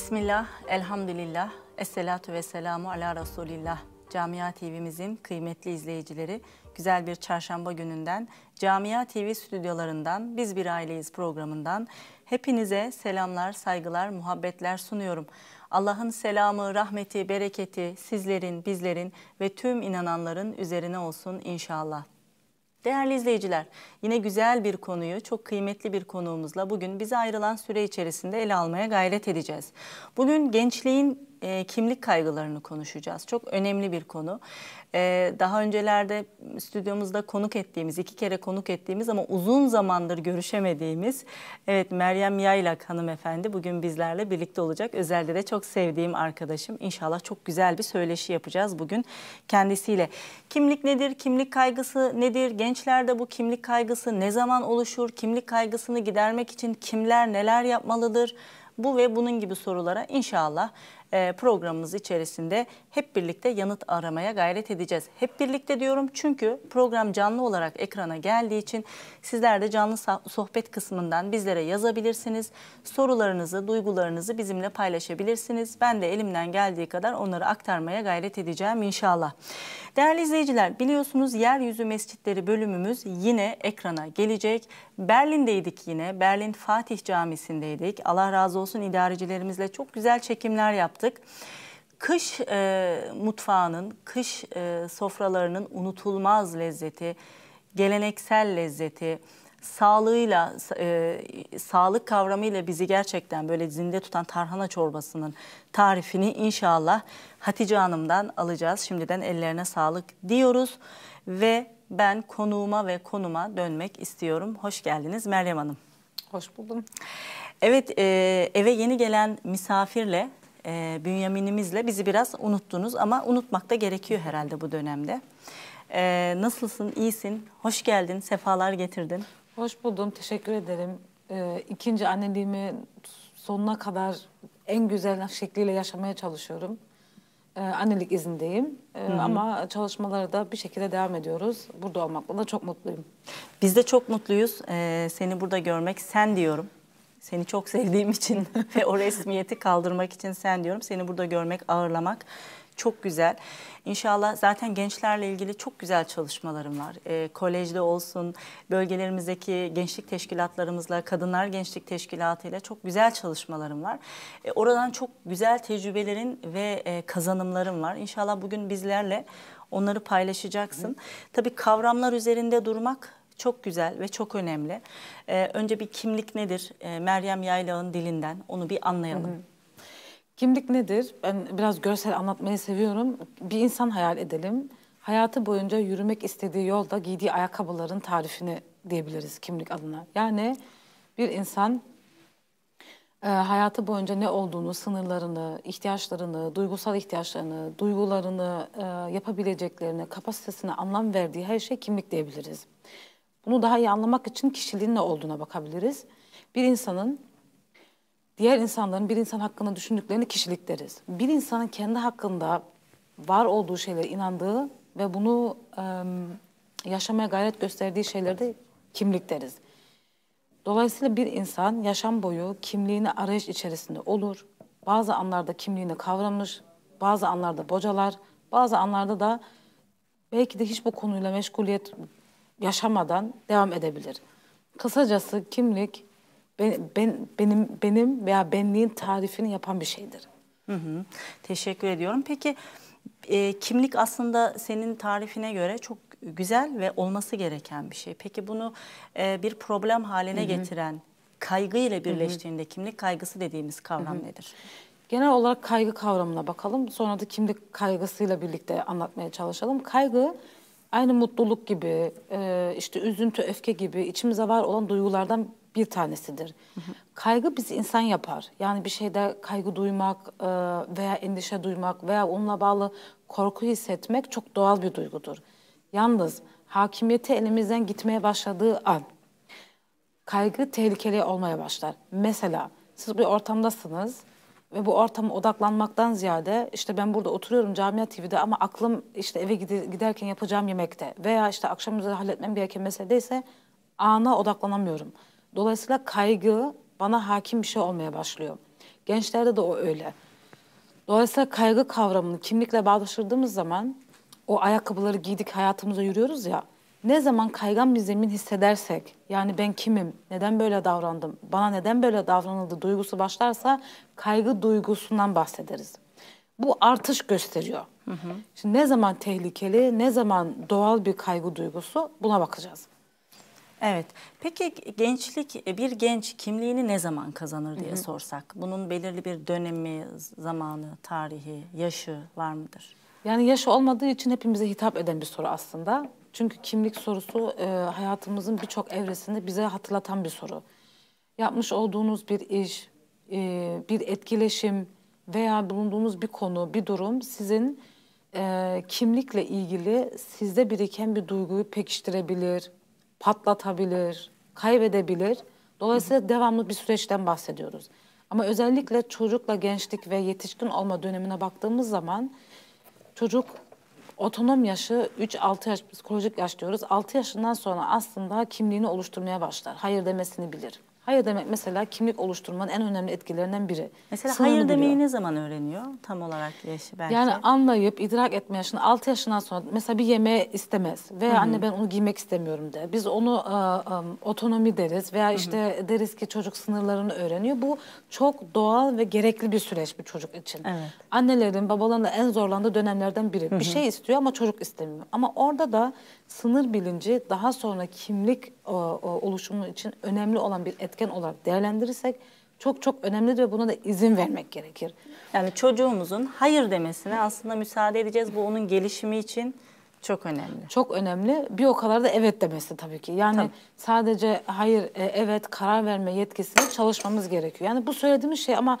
Bismillah, elhamdülillah, esselatu ve selamu ala Resulillah. Camia TV'mizin kıymetli izleyicileri, güzel bir çarşamba gününden, Camia TV stüdyolarından, Biz Bir Aileyiz programından hepinize selamlar, saygılar, muhabbetler sunuyorum. Allah'ın selamı, rahmeti, bereketi sizlerin, bizlerin ve tüm inananların üzerine olsun inşallah. Değerli izleyiciler, yine güzel bir konuyu çok kıymetli bir konuğumuzla bugün bize ayrılan süre içerisinde ele almaya gayret edeceğiz. Bugün gençliğin e, kimlik kaygılarını konuşacağız. Çok önemli bir konu. E, daha öncelerde stüdyomuzda konuk ettiğimiz, iki kere konuk ettiğimiz ama uzun zamandır görüşemediğimiz evet Meryem Yaylak hanımefendi bugün bizlerle birlikte olacak. Özelde de çok sevdiğim arkadaşım. İnşallah çok güzel bir söyleşi yapacağız bugün kendisiyle. Kimlik nedir? Kimlik kaygısı nedir? Gençlerde bu kimlik kaygısı ne zaman oluşur? Kimlik kaygısını gidermek için kimler neler yapmalıdır? Bu ve bunun gibi sorulara inşallah e, programımız içerisinde hep birlikte yanıt aramaya gayret edeceğiz. Hep birlikte diyorum çünkü program canlı olarak ekrana geldiği için sizler de canlı sohbet kısmından bizlere yazabilirsiniz. Sorularınızı, duygularınızı bizimle paylaşabilirsiniz. Ben de elimden geldiği kadar onları aktarmaya gayret edeceğim inşallah. Değerli izleyiciler biliyorsunuz Yeryüzü Mescitleri bölümümüz yine ekrana gelecek. Berlin'deydik yine. Berlin Fatih Camisi'ndeydik. Allah razı olsun idarecilerimizle çok güzel çekimler yaptık yaptık. Kış e, mutfağının, kış e, sofralarının unutulmaz lezzeti, geleneksel lezzeti, sağlığıyla, e, sağlık kavramıyla bizi gerçekten böyle zinde tutan tarhana çorbasının tarifini inşallah Hatice Hanım'dan alacağız. Şimdiden ellerine sağlık diyoruz ve ben konuğuma ve konuma dönmek istiyorum. Hoş geldiniz Meryem Hanım. Hoş buldum. Evet e, eve yeni gelen misafirle e, bünyaminimizle bizi biraz unuttunuz ama unutmak da gerekiyor herhalde bu dönemde. E, nasılsın, iyisin, hoş geldin, sefalar getirdin. Hoş buldum, teşekkür ederim. E, ikinci anneliğimi sonuna kadar en güzel şekliyle yaşamaya çalışıyorum. Ee, annelik izindeyim ee, Hı -hı. ama çalışmaları da bir şekilde devam ediyoruz. Burada olmakla da çok mutluyum. Biz de çok mutluyuz ee, seni burada görmek. Sen diyorum seni çok sevdiğim için ve o resmiyeti kaldırmak için sen diyorum. Seni burada görmek, ağırlamak çok güzel. İnşallah zaten gençlerle ilgili çok güzel çalışmalarım var. E, kolejde olsun, bölgelerimizdeki gençlik teşkilatlarımızla, kadınlar gençlik teşkilatıyla çok güzel çalışmalarım var. E, oradan çok güzel tecrübelerin ve e, kazanımlarım var. İnşallah bugün bizlerle onları paylaşacaksın. Hı. Tabii kavramlar üzerinde durmak çok güzel ve çok önemli. Ee, önce bir kimlik nedir? Ee, Meryem Yaylağ'ın dilinden onu bir anlayalım. Hı hı. Kimlik nedir? Ben biraz görsel anlatmayı seviyorum. Bir insan hayal edelim. Hayatı boyunca yürümek istediği yolda giydiği ayakkabıların tarifini diyebiliriz kimlik adına. Yani bir insan e, hayatı boyunca ne olduğunu, sınırlarını, ihtiyaçlarını, duygusal ihtiyaçlarını, duygularını, e, yapabileceklerini, kapasitesine anlam verdiği her şey kimlik diyebiliriz. Bunu daha iyi anlamak için kişiliğin ne olduğuna bakabiliriz. Bir insanın diğer insanların bir insan hakkında düşündüklerini kişilik deriz. Bir insanın kendi hakkında var olduğu şeylere inandığı ve bunu e, yaşamaya gayret gösterdiği şeylere de kimlik deriz. Dolayısıyla bir insan yaşam boyu kimliğini arayış içerisinde olur. Bazı anlarda kimliğini kavramış, bazı anlarda bocalar, bazı anlarda da belki de hiç bu konuyla meşguliyet yaşamadan devam edebilir. Kısacası kimlik ben, ben, benim benim veya benliğin tarifini yapan bir şeydir. Hı hı. Teşekkür ediyorum. Peki e, kimlik aslında senin tarifine göre çok güzel ve olması gereken bir şey. Peki bunu e, bir problem haline hı hı. getiren kaygı ile birleştiğinde hı hı. kimlik kaygısı dediğimiz kavram hı hı. nedir? Genel olarak kaygı kavramına bakalım. Sonra da kimlik kaygısıyla birlikte anlatmaya çalışalım. Kaygı aynı mutluluk gibi, e, işte üzüntü, öfke gibi içimize var olan duygulardan bir tanesidir. Hı hı. Kaygı bizi insan yapar. Yani bir şeyde kaygı duymak e, veya endişe duymak veya onunla bağlı korku hissetmek çok doğal bir duygudur. Yalnız hakimiyeti elimizden gitmeye başladığı an kaygı tehlikeli olmaya başlar. Mesela siz bir ortamdasınız, ve bu ortama odaklanmaktan ziyade işte ben burada oturuyorum Camia TV'de ama aklım işte eve giderken yapacağım yemekte veya işte akşam üzeri halletmem gereken meseledeyse ana odaklanamıyorum. Dolayısıyla kaygı bana hakim bir şey olmaya başlıyor. Gençlerde de o öyle. Dolayısıyla kaygı kavramını kimlikle bağdaştırdığımız zaman o ayakkabıları giydik hayatımıza yürüyoruz ya ne zaman kaygan bir zemin hissedersek, yani ben kimim, neden böyle davrandım, bana neden böyle davranıldı duygusu başlarsa kaygı duygusundan bahsederiz. Bu artış gösteriyor. Hı hı. Şimdi ne zaman tehlikeli, ne zaman doğal bir kaygı duygusu buna bakacağız. Evet. Peki gençlik bir genç kimliğini ne zaman kazanır diye hı hı. sorsak bunun belirli bir dönemi, zamanı, tarihi, yaşı var mıdır? Yani yaşı olmadığı için hepimize hitap eden bir soru aslında. Çünkü kimlik sorusu e, hayatımızın birçok evresinde bize hatırlatan bir soru. Yapmış olduğunuz bir iş, e, bir etkileşim veya bulunduğunuz bir konu, bir durum sizin e, kimlikle ilgili sizde biriken bir duyguyu pekiştirebilir, patlatabilir, kaybedebilir. Dolayısıyla Hı -hı. devamlı bir süreçten bahsediyoruz. Ama özellikle çocukla gençlik ve yetişkin olma dönemine baktığımız zaman çocuk otonom yaşı 3-6 yaş psikolojik yaş diyoruz. 6 yaşından sonra aslında kimliğini oluşturmaya başlar. Hayır demesini bilir. Hayır demek mesela kimlik oluşturmanın en önemli etkilerinden biri. Mesela Sınırını hayır demeyi biliyor. ne zaman öğreniyor tam olarak yaşı belki? Yani anlayıp idrak etme yaşını 6 yaşından sonra mesela bir yemeği istemez veya Hı -hı. anne ben onu giymek istemiyorum de. Biz onu ıı, ıı, otonomi deriz veya işte Hı -hı. deriz ki çocuk sınırlarını öğreniyor. Bu çok doğal ve gerekli bir süreç bir çocuk için. Evet. Annelerin, babaların da en zorlandığı dönemlerden biri. Hı -hı. Bir şey istiyor ama çocuk istemiyor. Ama orada da sınır bilinci daha sonra kimlik e, e, oluşumu için önemli olan bir etken olarak değerlendirirsek çok çok önemlidir ve buna da izin vermek gerekir. Yani çocuğumuzun hayır demesine aslında müsaade edeceğiz. Bu onun gelişimi için çok önemli. Çok önemli. Bir o kadar da evet demesi tabii ki. Yani tabii. sadece hayır, e, evet karar verme yetkisini çalışmamız gerekiyor. Yani bu söylediğimiz şey ama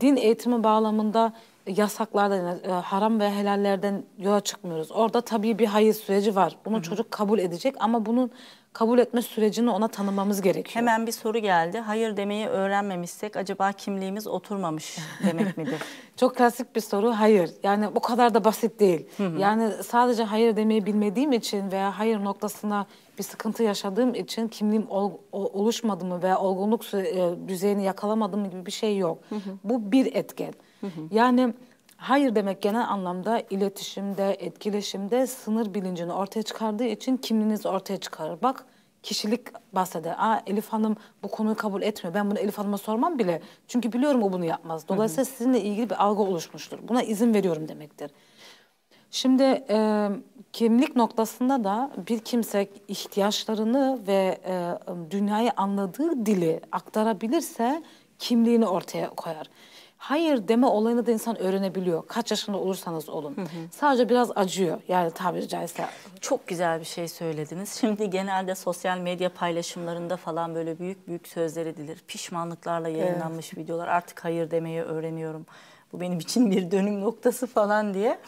din eğitimi bağlamında yasaklardan, e, haram ve helallerden yola çıkmıyoruz. Orada tabii bir hayır süreci var. Bunu Hı -hı. çocuk kabul edecek ama bunun kabul etme sürecini ona tanımamız gerekiyor. Hemen bir soru geldi. Hayır demeyi öğrenmemişsek acaba kimliğimiz oturmamış demek midir? Çok klasik bir soru. Hayır. Yani o kadar da basit değil. Hı hı. Yani sadece hayır demeyi bilmediğim için veya hayır noktasına bir sıkıntı yaşadığım için kimliğim ol, oluşmadı mı veya olgunluk e, düzeyini yakalamadım gibi bir şey yok. Hı hı. Bu bir etken. Hı hı. Yani hayır demek genel anlamda iletişimde, etkileşimde sınır bilincini ortaya çıkardığı için kimliğiniz ortaya çıkarır. Bak kişilik bahseder. Aa Elif Hanım bu konuyu kabul etmiyor. Ben bunu Elif Hanım'a sormam bile. Çünkü biliyorum o bunu yapmaz. Dolayısıyla hı hı. sizinle ilgili bir algı oluşmuştur. Buna izin veriyorum demektir. Şimdi e, kimlik noktasında da bir kimse ihtiyaçlarını ve e, dünyayı anladığı dili aktarabilirse kimliğini ortaya koyar hayır deme olayını da insan öğrenebiliyor. Kaç yaşında olursanız olun. Hı hı. Sadece biraz acıyor yani tabiri caizse. Çok güzel bir şey söylediniz. Şimdi genelde sosyal medya paylaşımlarında falan böyle büyük büyük sözler edilir. Pişmanlıklarla yayınlanmış evet. videolar. Artık hayır demeyi öğreniyorum. Bu benim için bir dönüm noktası falan diye.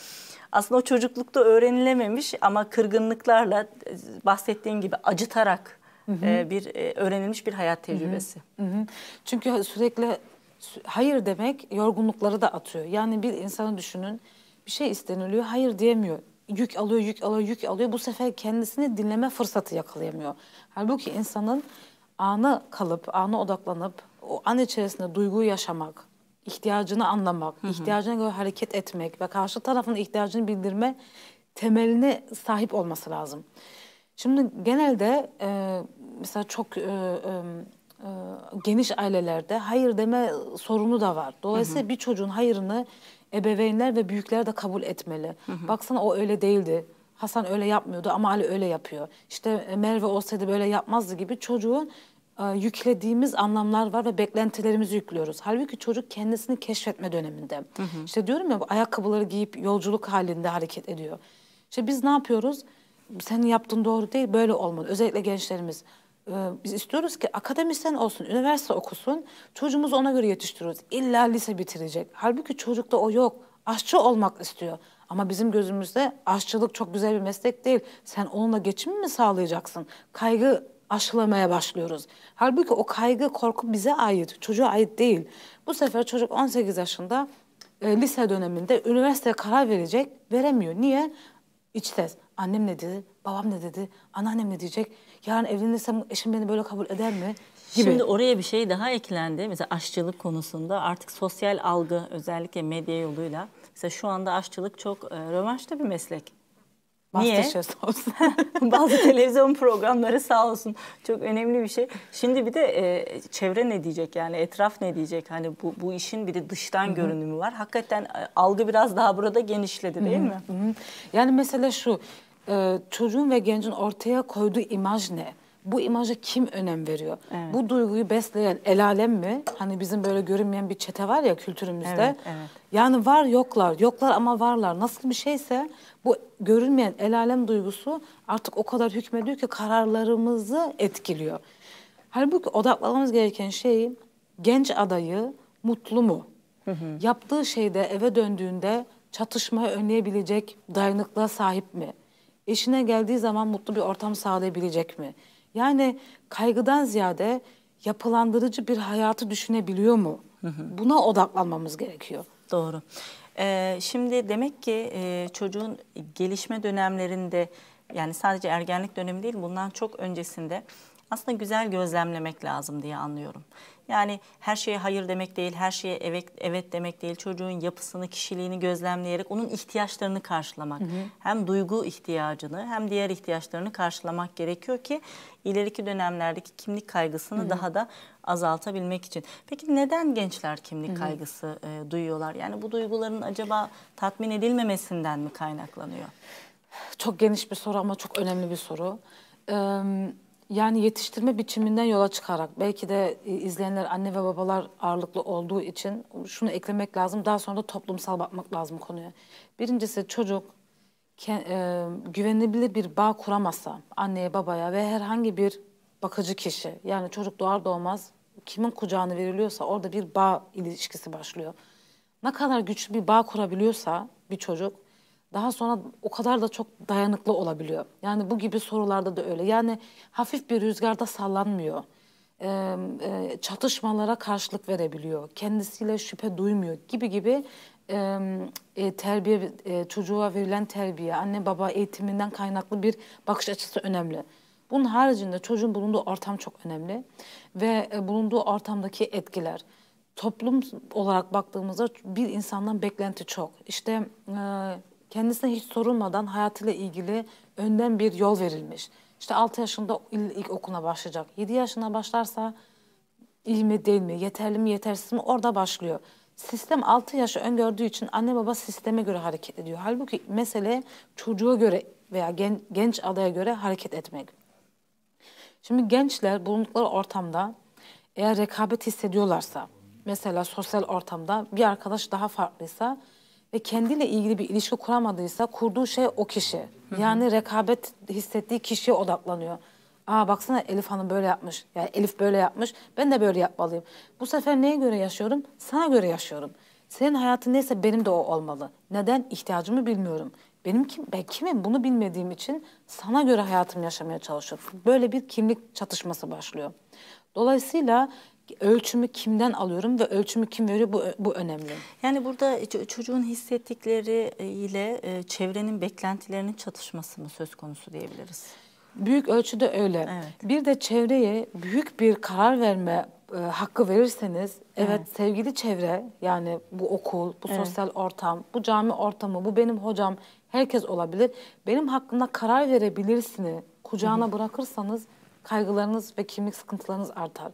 Aslında o çocuklukta öğrenilememiş ama kırgınlıklarla e, bahsettiğin gibi acıtarak Hı hı. E, bir e, öğrenilmiş bir hayat tecrübesi. Hı hı. Çünkü sürekli hayır demek yorgunlukları da atıyor. Yani bir insanı düşünün bir şey isteniliyor hayır diyemiyor. Yük alıyor, yük alıyor, yük alıyor. Bu sefer kendisini dinleme fırsatı yakalayamıyor. Halbuki insanın anı kalıp, anı odaklanıp o an içerisinde duyguyu yaşamak, ihtiyacını anlamak, hı hı. ihtiyacına göre hareket etmek ve karşı tarafın ihtiyacını bildirme temeline sahip olması lazım. Şimdi genelde e, mesela çok e, e, e, geniş ailelerde hayır deme sorunu da var. Dolayısıyla hı hı. bir çocuğun hayırını ebeveynler ve büyükler de kabul etmeli. Hı hı. Baksana o öyle değildi. Hasan öyle yapmıyordu ama Ali öyle yapıyor. İşte e, Merve olsaydı böyle yapmazdı gibi çocuğun e, yüklediğimiz anlamlar var ve beklentilerimizi yüklüyoruz. Halbuki çocuk kendisini keşfetme döneminde. Hı hı. İşte diyorum ya bu ayakkabıları giyip yolculuk halinde hareket ediyor. İşte biz ne yapıyoruz? Senin yaptığın doğru değil, böyle olmalı. Özellikle gençlerimiz. Ee, biz istiyoruz ki akademisyen olsun, üniversite okusun, çocuğumuzu ona göre yetiştiriyoruz. İlla lise bitirecek. Halbuki çocukta o yok. Aşçı olmak istiyor. Ama bizim gözümüzde aşçılık çok güzel bir meslek değil. Sen onunla geçim mi sağlayacaksın? Kaygı aşılamaya başlıyoruz. Halbuki o kaygı, korku bize ait, çocuğa ait değil. Bu sefer çocuk 18 yaşında e, lise döneminde üniversiteye karar verecek, veremiyor. Niye? İç Annem ne dedi? Babam ne dedi? Anneannem ne diyecek? Yarın evlenirsem eşim beni böyle kabul eder mi? Gibi. Şimdi oraya bir şey daha eklendi. Mesela aşçılık konusunda artık sosyal algı özellikle medya yoluyla. Mesela şu anda aşçılık çok e, rövanşta bir meslek. Niye? Bazı televizyon programları sağ olsun çok önemli bir şey. Şimdi bir de e, çevre ne diyecek yani etraf ne diyecek? Hani bu, bu işin bir de dıştan Hı-hı. görünümü var. Hakikaten e, algı biraz daha burada genişledi değil Hı-hı. mi? Hı-hı. Yani mesela şu e, çocuğun ve gencin ortaya koyduğu imaj ne? Bu imaja kim önem veriyor? Evet. Bu duyguyu besleyen el alem mi? Hani bizim böyle görünmeyen bir çete var ya kültürümüzde. Evet, evet. Yani var yoklar, yoklar ama varlar. Nasıl bir şeyse bu görünmeyen el alem duygusu artık o kadar hükmediyor ki kararlarımızı etkiliyor. Halbuki odaklanmamız gereken şey genç adayı mutlu mu? Hı hı. Yaptığı şeyde eve döndüğünde çatışmayı önleyebilecek dayanıklığa sahip mi? eşine geldiği zaman mutlu bir ortam sağlayabilecek mi? Yani kaygıdan ziyade yapılandırıcı bir hayatı düşünebiliyor mu? Hı hı. Buna odaklanmamız gerekiyor. Doğru. Ee, şimdi demek ki e, çocuğun gelişme dönemlerinde yani sadece ergenlik dönemi değil bundan çok öncesinde aslında güzel gözlemlemek lazım diye anlıyorum. Yani her şeye hayır demek değil, her şeye evet, evet demek değil. Çocuğun yapısını, kişiliğini gözlemleyerek onun ihtiyaçlarını karşılamak. Hı hı. Hem duygu ihtiyacını hem diğer ihtiyaçlarını karşılamak gerekiyor ki ileriki dönemlerdeki kimlik kaygısını hı hı. daha da azaltabilmek için. Peki neden gençler kimlik hı hı. kaygısı e, duyuyorlar? Yani bu duyguların acaba tatmin edilmemesinden mi kaynaklanıyor? Çok geniş bir soru ama çok önemli bir soru. Ee, yani yetiştirme biçiminden yola çıkarak belki de e, izleyenler anne ve babalar ağırlıklı olduğu için şunu eklemek lazım. Daha sonra da toplumsal bakmak lazım konuya. Birincisi çocuk e, güvenilebilir bir bağ kuramasa anneye babaya ve herhangi bir bakıcı kişi yani çocuk doğar doğmaz kimin kucağına veriliyorsa orada bir bağ ilişkisi başlıyor. Ne kadar güçlü bir bağ kurabiliyorsa bir çocuk daha sonra o kadar da çok dayanıklı olabiliyor. Yani bu gibi sorularda da öyle. Yani hafif bir rüzgarda sallanmıyor. Ee, e, çatışmalara karşılık verebiliyor. Kendisiyle şüphe duymuyor gibi gibi e, e, terbiye e, çocuğa verilen terbiye, anne baba eğitiminden kaynaklı bir bakış açısı önemli. Bunun haricinde çocuğun bulunduğu ortam çok önemli ve e, bulunduğu ortamdaki etkiler toplum olarak baktığımızda bir insandan beklenti çok. İşte e, kendisine hiç sorulmadan hayatıyla ilgili önden bir yol verilmiş. İşte 6 yaşında ilk okuluna başlayacak. 7 yaşına başlarsa iyi mi değil mi, yeterli mi yetersiz mi orada başlıyor. Sistem 6 yaşı öngördüğü için anne baba sisteme göre hareket ediyor. Halbuki mesele çocuğa göre veya gen, genç adaya göre hareket etmek. Şimdi gençler bulundukları ortamda eğer rekabet hissediyorlarsa, mesela sosyal ortamda bir arkadaş daha farklıysa ve kendiyle ilgili bir ilişki kuramadıysa kurduğu şey o kişi. Hı hı. Yani rekabet hissettiği kişiye odaklanıyor. Aa baksana Elif Hanım böyle yapmış. Yani Elif böyle yapmış. Ben de böyle yapmalıyım. Bu sefer neye göre yaşıyorum? Sana göre yaşıyorum. Senin hayatın neyse benim de o olmalı. Neden? ihtiyacımı bilmiyorum. Benim kim, ben kimim bunu bilmediğim için sana göre hayatımı yaşamaya çalışıyorum. Böyle bir kimlik çatışması başlıyor. Dolayısıyla ölçümü kimden alıyorum ve ölçümü kim veriyor bu, bu önemli. Yani burada çocuğun hissettikleri ile e, çevrenin beklentilerinin çatışması mı söz konusu diyebiliriz? Büyük ölçüde öyle. Evet. Bir de çevreye büyük bir karar verme e, hakkı verirseniz evet, evet sevgili çevre yani bu okul, bu evet. sosyal ortam, bu cami ortamı, bu benim hocam herkes olabilir. Benim hakkında karar verebilirsiniz kucağına Hı-hı. bırakırsanız kaygılarınız ve kimlik sıkıntılarınız artar.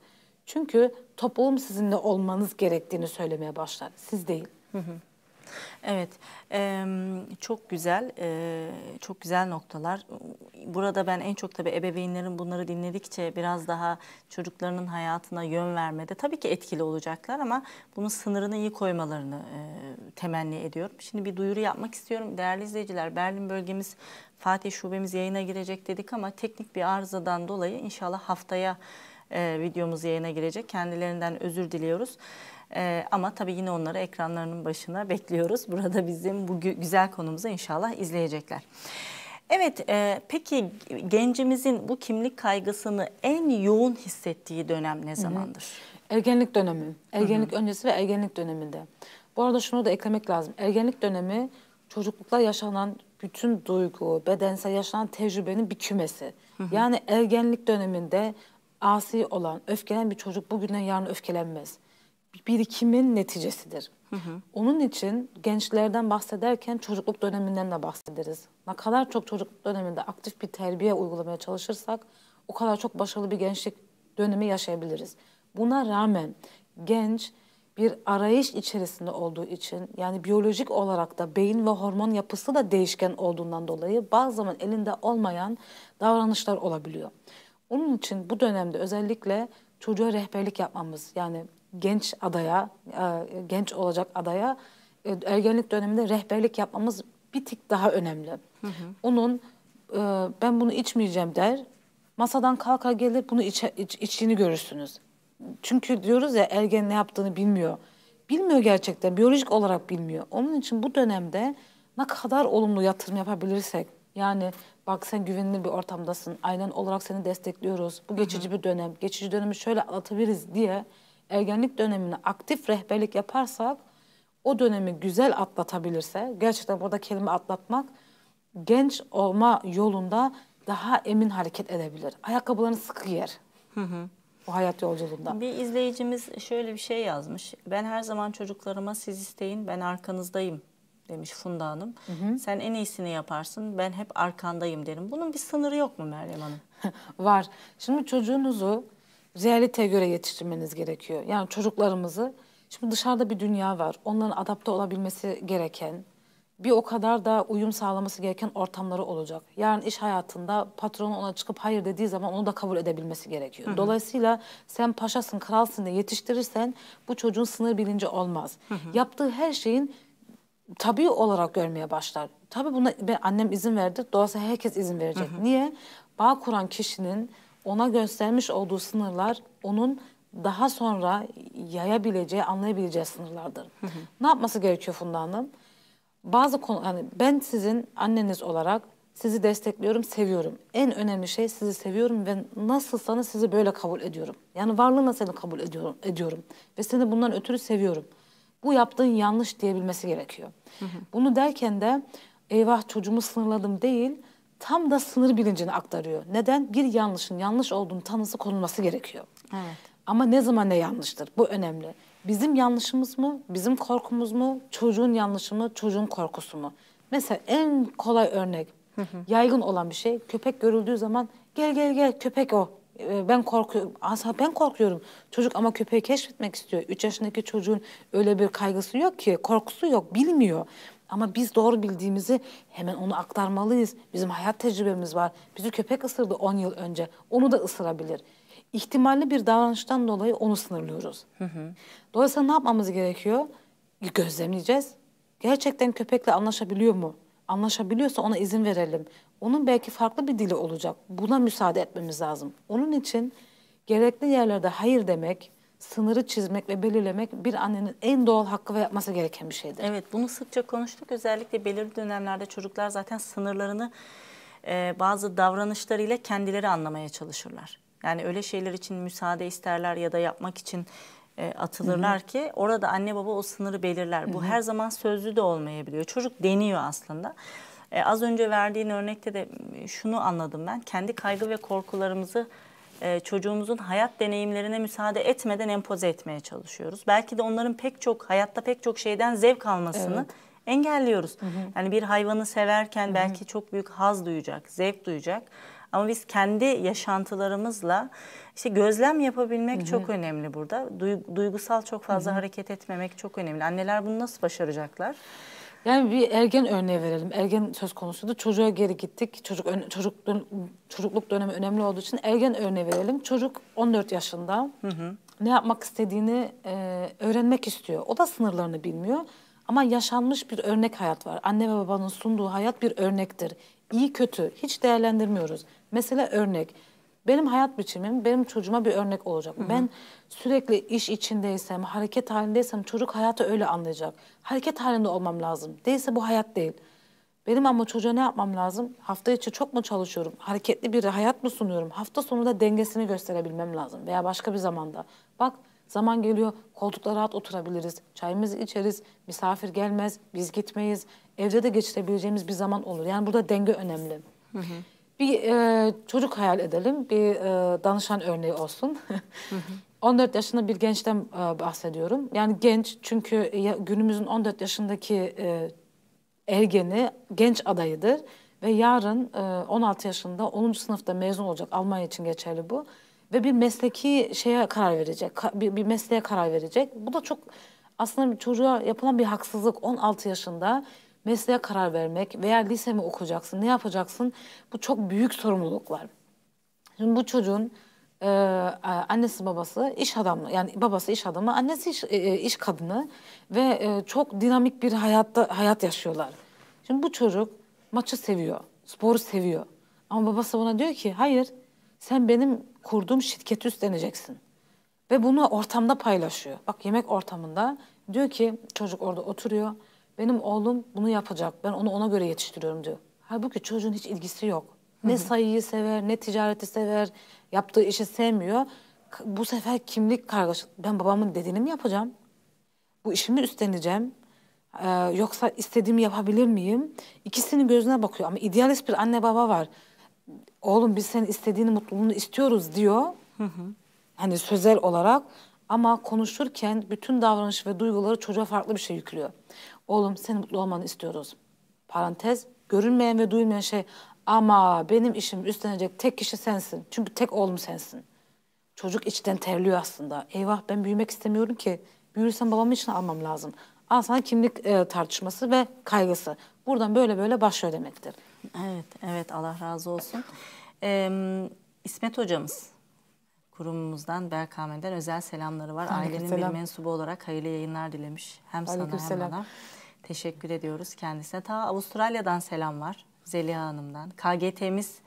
Çünkü toplum sizinle olmanız gerektiğini söylemeye başlar. Siz değil. Evet, çok güzel, e, çok güzel noktalar. Burada ben en çok tabii ebeveynlerin bunları dinledikçe biraz daha çocuklarının hayatına yön vermede tabii ki etkili olacaklar ama bunun sınırını iyi koymalarını e, temenni ediyorum. Şimdi bir duyuru yapmak istiyorum. Değerli izleyiciler, Berlin bölgemiz Fatih şubemiz yayına girecek dedik ama teknik bir arızadan dolayı inşallah haftaya e, videomuz yayına girecek. Kendilerinden özür diliyoruz. E, ama tabii yine onları ekranlarının başına bekliyoruz. Burada bizim bu güzel konumuzu inşallah izleyecekler. Evet, e, peki gencimizin bu kimlik kaygısını en yoğun hissettiği dönem ne zamandır? Hı hı. Ergenlik dönemi. Ergenlik hı hı. öncesi ve ergenlik döneminde. Bu arada şunu da eklemek lazım. Ergenlik dönemi çocuklukla yaşanan bütün duygu, bedensel yaşanan tecrübenin bir kümesi. Hı hı. Yani ergenlik döneminde asi olan, öfkelen bir çocuk bugünden yarın öfkelenmez. Birikimin neticesidir. Hı hı. Onun için gençlerden bahsederken çocukluk döneminden de bahsederiz. Ne kadar çok çocukluk döneminde aktif bir terbiye uygulamaya çalışırsak o kadar çok başarılı bir gençlik dönemi yaşayabiliriz. Buna rağmen genç bir arayış içerisinde olduğu için yani biyolojik olarak da beyin ve hormon yapısı da değişken olduğundan dolayı bazı zaman elinde olmayan davranışlar olabiliyor. Onun için bu dönemde özellikle çocuğa rehberlik yapmamız yani genç adaya, e, genç olacak adaya e, ergenlik döneminde rehberlik yapmamız bir tık daha önemli. Hı hı. Onun e, ben bunu içmeyeceğim der, masadan kalkar gelir bunu iç, iç, içtiğini görürsünüz. Çünkü diyoruz ya ergen ne yaptığını bilmiyor. Bilmiyor gerçekten, biyolojik olarak bilmiyor. Onun için bu dönemde ne kadar olumlu yatırım yapabilirsek, yani bak sen güvenilir bir ortamdasın. Ailen olarak seni destekliyoruz. Bu geçici Hı -hı. bir dönem. Geçici dönemi şöyle atlatabiliriz diye ergenlik dönemine aktif rehberlik yaparsak o dönemi güzel atlatabilirse gerçekten burada kelime atlatmak genç olma yolunda daha emin hareket edebilir. Ayakkabılarını sıkı yer. Hı hı. Bu hayat yolculuğunda. Bir izleyicimiz şöyle bir şey yazmış. Ben her zaman çocuklarıma siz isteyin ben arkanızdayım demiş Funda Hanım. Hı hı. Sen en iyisini yaparsın ben hep arkandayım derim. Bunun bir sınırı yok mu Meryem Hanım? Var. Şimdi çocuğunuzu realite göre yetiştirmeniz gerekiyor. Yani çocuklarımızı şimdi dışarıda bir dünya var. Onların adapte olabilmesi gereken bir o kadar da uyum sağlaması gereken ortamları olacak. Yarın iş hayatında patronu ona çıkıp hayır dediği zaman onu da kabul edebilmesi gerekiyor. Hı hı. Dolayısıyla sen paşasın, kralsın diye yetiştirirsen bu çocuğun sınır bilinci olmaz. Hı hı. Yaptığı her şeyin tabii olarak görmeye başlar. Tabii buna ben, annem izin verdi. Dolayısıyla herkes izin verecek. Hı hı. Niye? Bağ kuran kişinin ona göstermiş olduğu sınırlar onun daha sonra yayabileceği, anlayabileceği sınırlardır. Hı hı. Ne yapması gerekiyor Funda Hanım? Bazı konu, hani ben sizin anneniz olarak sizi destekliyorum, seviyorum. En önemli şey sizi seviyorum ve nasılsanız sizi böyle kabul ediyorum. Yani varlığına seni kabul ediyorum, ediyorum. Ve seni bundan ötürü seviyorum bu yaptığın yanlış diyebilmesi gerekiyor. Hı hı. Bunu derken de eyvah çocuğumu sınırladım değil tam da sınır bilincini aktarıyor. Neden? Bir yanlışın yanlış olduğunu tanısı konulması gerekiyor. Evet. Ama ne zaman ne yanlıştır? Bu önemli. Bizim yanlışımız mı? Bizim korkumuz mu? Çocuğun yanlışı mı? Çocuğun korkusu mu? Mesela en kolay örnek, hı hı. yaygın olan bir şey. Köpek görüldüğü zaman gel gel gel köpek o. Ee, ben korkuyorum. Asla ben korkuyorum. Çocuk ama köpeği keşfetmek istiyor. Üç yaşındaki çocuğun öyle bir kaygısı yok ki, korkusu yok, bilmiyor. Ama biz doğru bildiğimizi hemen onu aktarmalıyız. Bizim hayat tecrübemiz var. Bizi köpek ısırdı on yıl önce. Onu da ısırabilir. İhtimalli bir davranıştan dolayı onu sınırlıyoruz. Hı hı. Dolayısıyla ne yapmamız gerekiyor? Gözlemleyeceğiz. Gerçekten köpekle anlaşabiliyor mu? anlaşabiliyorsa ona izin verelim. Onun belki farklı bir dili olacak. Buna müsaade etmemiz lazım. Onun için gerekli yerlerde hayır demek, sınırı çizmek ve belirlemek bir annenin en doğal hakkı ve yapması gereken bir şeydir. Evet bunu sıkça konuştuk. Özellikle belirli dönemlerde çocuklar zaten sınırlarını e, bazı davranışlarıyla kendileri anlamaya çalışırlar. Yani öyle şeyler için müsaade isterler ya da yapmak için e, atılırlar Hı-hı. ki orada anne baba o sınırı belirler. Hı-hı. Bu her zaman sözlü de olmayabiliyor. Çocuk deniyor aslında. E, az önce verdiğin örnekte de şunu anladım ben. Kendi kaygı ve korkularımızı e, çocuğumuzun hayat deneyimlerine müsaade etmeden empoze etmeye çalışıyoruz. Belki de onların pek çok hayatta pek çok şeyden zevk almasını evet. engelliyoruz. Hı hı. Yani bir hayvanı severken hı hı. belki çok büyük haz duyacak, zevk duyacak ama biz kendi yaşantılarımızla işte gözlem yapabilmek Hı -hı. çok önemli burada. Duygusal çok fazla Hı -hı. hareket etmemek çok önemli. Anneler bunu nasıl başaracaklar? Yani bir ergen örneği verelim. Ergen söz konusu konusunda çocuğa geri gittik. Çocuk çocuk çocukluk dönemi önemli olduğu için ergen örneği verelim. Çocuk 14 yaşında. Hı hı. Ne yapmak istediğini e, öğrenmek istiyor. O da sınırlarını bilmiyor. Ama yaşanmış bir örnek hayat var. Anne ve babanın sunduğu hayat bir örnektir. İyi kötü hiç değerlendirmiyoruz. Mesela örnek. Benim hayat biçimim benim çocuğuma bir örnek olacak. Hı-hı. Ben sürekli iş içindeysem, hareket halindeysem çocuk hayatı öyle anlayacak. Hareket halinde olmam lazım. Değilse bu hayat değil. Benim ama çocuğa ne yapmam lazım? Hafta içi çok mu çalışıyorum? Hareketli bir hayat mı sunuyorum? Hafta sonu da dengesini gösterebilmem lazım veya başka bir zamanda. Bak zaman geliyor koltukta rahat oturabiliriz, çayımızı içeriz, misafir gelmez, biz gitmeyiz. Evde de geçirebileceğimiz bir zaman olur. Yani burada denge önemli. Hı hı. Bir e, çocuk hayal edelim, bir e, danışan örneği olsun. Hı hı. 14 yaşında bir gençten e, bahsediyorum. Yani genç çünkü e, günümüzün 14 yaşındaki e, ergeni genç adayıdır. Ve yarın e, 16 yaşında 10. sınıfta mezun olacak. Almanya için geçerli bu. Ve bir mesleki şeye karar verecek, ka, bir, bir mesleğe karar verecek. Bu da çok aslında bir çocuğa yapılan bir haksızlık 16 yaşında mesleğe karar vermek veya lise mi okuyacaksın, ne yapacaksın? Bu çok büyük sorumluluklar. Şimdi bu çocuğun e, annesi babası iş adamı yani babası iş adamı, annesi iş, e, e, iş kadını ve e, çok dinamik bir hayatta hayat yaşıyorlar. Şimdi bu çocuk maçı seviyor, sporu seviyor. Ama babası buna diyor ki hayır sen benim kurduğum şirketi üstleneceksin. Ve bunu ortamda paylaşıyor. Bak yemek ortamında diyor ki çocuk orada oturuyor. Benim oğlum bunu yapacak. Ben onu ona göre yetiştiriyorum diyor. Halbuki çocuğun hiç ilgisi yok. Ne Hı-hı. sayıyı sever, ne ticareti sever, yaptığı işi sevmiyor. Bu sefer kimlik kargaşası. Ben babamın dediğini mi yapacağım? Bu işimi üstleneceğim. Ee, yoksa istediğimi yapabilir miyim? İkisinin gözüne bakıyor ama idealist bir anne baba var. Oğlum biz senin istediğini, mutluluğunu istiyoruz diyor. Hani sözel olarak ama konuşurken bütün davranış ve duyguları çocuğa farklı bir şey yüklüyor. Oğlum senin mutlu olmanı istiyoruz. Parantez, görünmeyen ve duyulmayan şey ama benim işim üstlenecek tek kişi sensin. Çünkü tek oğlum sensin. Çocuk içten terliyor aslında. Eyvah ben büyümek istemiyorum ki. Büyürsem babamın için almam lazım. Al sana kimlik e, tartışması ve kaygısı. Buradan böyle böyle başlıyor demektir. Evet, evet Allah razı olsun. Ee, İsmet hocamız kurumumuzdan Berkame'den özel selamları var. Ailenin selam. bir mensubu olarak hayırlı yayınlar dilemiş. Hem sana Aleyküm hem bana. Teşekkür ediyoruz kendisine. Ta Avustralya'dan selam var Zeliha Hanım'dan. KGT'miz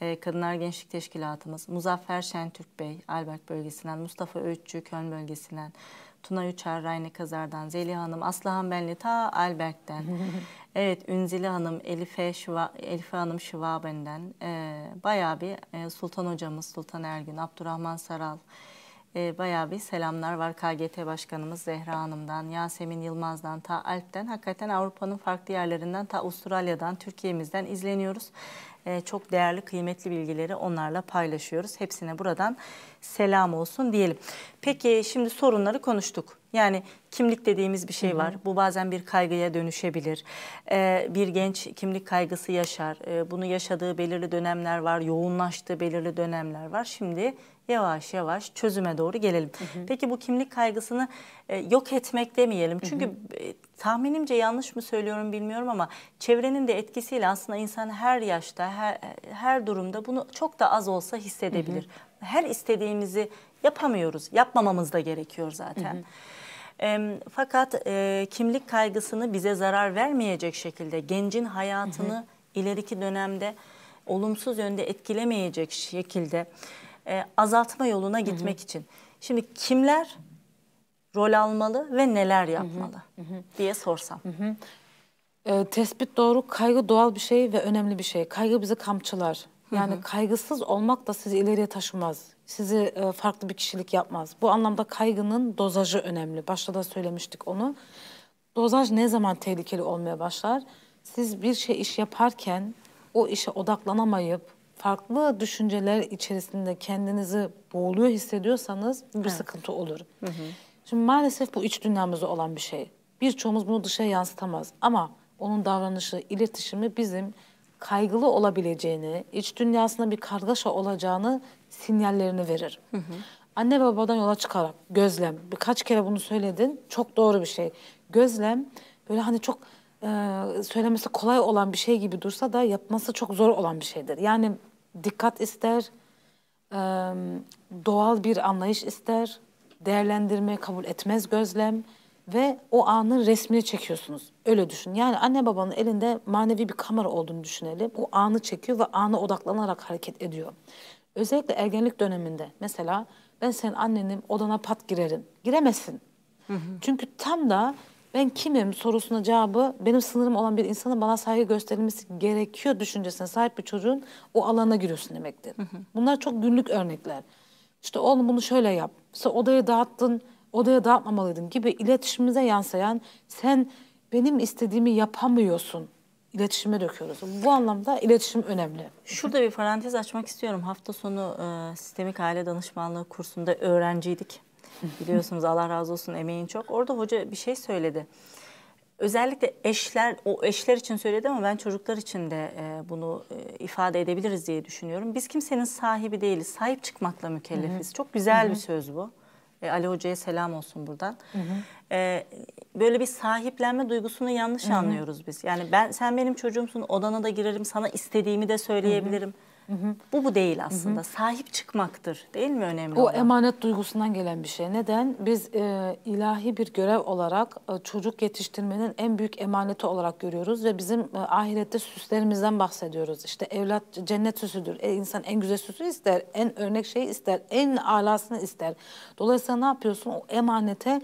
e, Kadınlar Gençlik Teşkilatımız, Muzaffer Şentürk Bey, Albert bölgesinden, Mustafa Öğütçü, Köln bölgesinden, Tuna Üçer, Rayne Kazar'dan, Zeliha Hanım, Aslıhan Benli, ta Albert'ten. evet, Ünzile Hanım, Elife, Şiva, Elife Hanım Şivaben'den. Ee, bayağı bir e, Sultan Hocamız, Sultan Ergün, Abdurrahman Saral. Ee, bayağı bir selamlar var KGT Başkanımız Zehra Hanım'dan, Yasemin Yılmaz'dan, ta Alp'ten. Hakikaten Avrupa'nın farklı yerlerinden, ta Avustralya'dan, Türkiye'mizden izleniyoruz. E, çok değerli kıymetli bilgileri onlarla paylaşıyoruz. Hepsine buradan selam olsun diyelim. Peki şimdi sorunları konuştuk. Yani kimlik dediğimiz bir şey var. Hı hı. Bu bazen bir kaygıya dönüşebilir. Ee, bir genç kimlik kaygısı yaşar. Ee, bunu yaşadığı belirli dönemler var, yoğunlaştığı belirli dönemler var. Şimdi yavaş yavaş çözüme doğru gelelim. Hı hı. Peki bu kimlik kaygısını e, yok etmek demeyelim. Çünkü hı hı. E, tahminimce yanlış mı söylüyorum bilmiyorum ama çevrenin de etkisiyle aslında insan her yaşta, her, e, her durumda bunu çok da az olsa hissedebilir. Hı hı. Her istediğimizi yapamıyoruz. Yapmamamız da gerekiyor zaten. Hı hı. E, fakat e, kimlik kaygısını bize zarar vermeyecek şekilde gencin hayatını hı hı. ileriki dönemde olumsuz yönde etkilemeyecek şekilde e, azaltma yoluna gitmek hı hı. için. Şimdi kimler rol almalı ve neler yapmalı hı hı. diye sorsam. Hı hı. E, tespit doğru, kaygı doğal bir şey ve önemli bir şey. Kaygı bizi kamçılar. Yani hı hı. kaygısız olmak da sizi ileriye taşımaz sizi e, farklı bir kişilik yapmaz. Bu anlamda kaygının dozajı önemli. Başta da söylemiştik onu. Dozaj ne zaman tehlikeli olmaya başlar? Siz bir şey iş yaparken o işe odaklanamayıp farklı düşünceler içerisinde kendinizi boğuluyor hissediyorsanız bir evet. sıkıntı olur. Hı hı. Şimdi maalesef bu iç dünyamızda olan bir şey. Birçoğumuz bunu dışa yansıtamaz ama onun davranışı, iletişimi bizim kaygılı olabileceğini, iç dünyasında bir kargaşa olacağını sinyallerini verir. Hı hı. Anne babadan yola çıkarak gözlem, birkaç kere bunu söyledin, çok doğru bir şey. Gözlem böyle hani çok e, söylemesi kolay olan bir şey gibi dursa da yapması çok zor olan bir şeydir. Yani dikkat ister, e, doğal bir anlayış ister, değerlendirme kabul etmez gözlem ve o anın resmini çekiyorsunuz. Öyle düşün. Yani anne babanın elinde manevi bir kamera olduğunu düşünelim. O anı çekiyor ve ana odaklanarak hareket ediyor. Özellikle ergenlik döneminde mesela ben senin annenim odana pat girerim. Giremezsin. Hı hı. Çünkü tam da ben kimim sorusuna cevabı benim sınırım olan bir insanın bana saygı gösterilmesi gerekiyor düşüncesine sahip bir çocuğun o alana giriyorsun demektir. Hı hı. Bunlar çok günlük örnekler. İşte oğlum bunu şöyle yap. İşte odayı dağıttın odaya dağıtmamalıydın gibi iletişimimize yansıyan sen benim istediğimi yapamıyorsun iletişime döküyoruz. Bu anlamda iletişim önemli. Şurada bir parantez açmak istiyorum. Hafta sonu e, sistemik aile danışmanlığı kursunda öğrenciydik. Biliyorsunuz Allah razı olsun emeğin çok. Orada hoca bir şey söyledi. Özellikle eşler, o eşler için söyledi ama ben çocuklar için de e, bunu e, ifade edebiliriz diye düşünüyorum. Biz kimsenin sahibi değiliz. Sahip çıkmakla mükellefiz. Hı hı. Çok güzel hı hı. bir söz bu. E, Ali Hoca'ya selam olsun buradan. Hı hı. E, böyle bir sahiplenme duygusunu yanlış hı hı. anlıyoruz biz. Yani ben sen benim çocuğumsun odana da girerim sana istediğimi de söyleyebilirim. Hı hı. Hı hı. Bu bu değil aslında. Hı hı. Sahip çıkmaktır değil mi önemli O olan? emanet duygusundan gelen bir şey. Neden? Biz e, ilahi bir görev olarak e, çocuk yetiştirmenin en büyük emaneti olarak görüyoruz ve bizim e, ahirette süslerimizden bahsediyoruz. İşte evlat cennet süsüdür. E, insan en güzel süsü ister, en örnek şeyi ister, en alasını ister. Dolayısıyla ne yapıyorsun? O emanete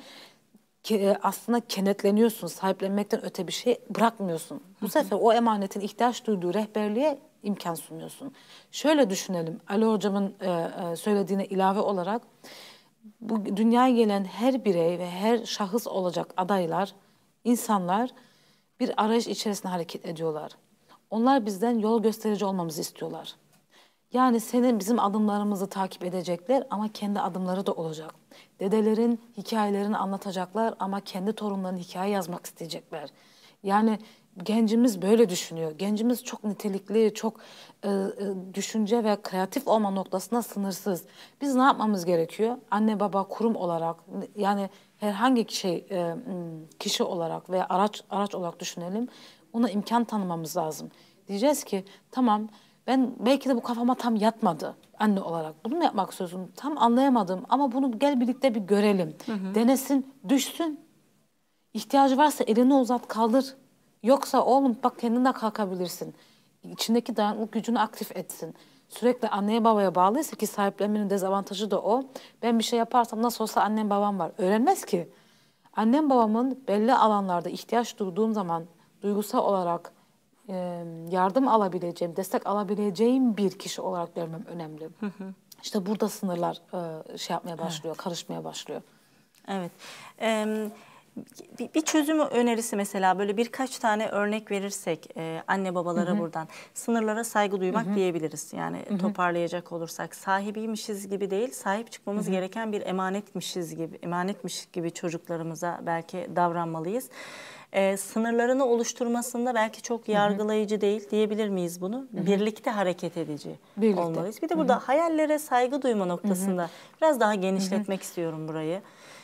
ki e, aslında kenetleniyorsun, sahiplenmekten öte bir şey bırakmıyorsun. Bu sefer o emanetin ihtiyaç duyduğu rehberliğe imkan sunuyorsun. Şöyle düşünelim, Ali Hocam'ın e, e, söylediğine ilave olarak, bu dünyaya gelen her birey ve her şahıs olacak adaylar, insanlar bir arayış içerisinde hareket ediyorlar. Onlar bizden yol gösterici olmamızı istiyorlar. Yani senin bizim adımlarımızı takip edecekler ama kendi adımları da olacak. Dedelerin hikayelerini anlatacaklar ama kendi torunlarının hikaye yazmak isteyecekler. Yani gencimiz böyle düşünüyor. Gencimiz çok nitelikli, çok e, e, düşünce ve kreatif olma noktasında sınırsız. Biz ne yapmamız gerekiyor? Anne baba kurum olarak yani herhangi şey e, kişi olarak veya araç araç olarak düşünelim. Ona imkan tanımamız lazım. Diyeceğiz ki tamam ben belki de bu kafama tam yatmadı anne olarak. Bunu mu yapmak sözüm? Tam anlayamadım ama bunu gel birlikte bir görelim. Hı hı. Denesin, düşsün. İhtiyacı varsa elini uzat kaldır Yoksa oğlum bak kendin kalkabilirsin. İçindeki dayanıklık gücünü aktif etsin. Sürekli anneye babaya bağlıysa ki sahiplenmenin dezavantajı da o. Ben bir şey yaparsam nasıl olsa annem babam var. Öğrenmez ki. Annem babamın belli alanlarda ihtiyaç duyduğum zaman duygusal olarak e, yardım alabileceğim, destek alabileceğim bir kişi olarak görmem önemli. Hı hı. İşte burada sınırlar e, şey yapmaya başlıyor, evet. karışmaya başlıyor. Evet. Evet bir çözüm önerisi mesela böyle birkaç tane örnek verirsek e, anne babalara hı hı. buradan sınırlara saygı duymak hı hı. diyebiliriz. Yani hı hı. toparlayacak olursak sahibiymişiz gibi değil sahip çıkmamız hı hı. gereken bir emanetmişiz gibi emanetmiş gibi çocuklarımıza belki davranmalıyız. E, sınırlarını oluşturmasında belki çok yargılayıcı hı hı. değil diyebilir miyiz bunu? Hı hı. Birlikte hareket edici Birlikte. olmalıyız. Bir de burada hı hı. hayallere saygı duyma noktasında hı hı. biraz daha genişletmek hı hı. istiyorum burayı.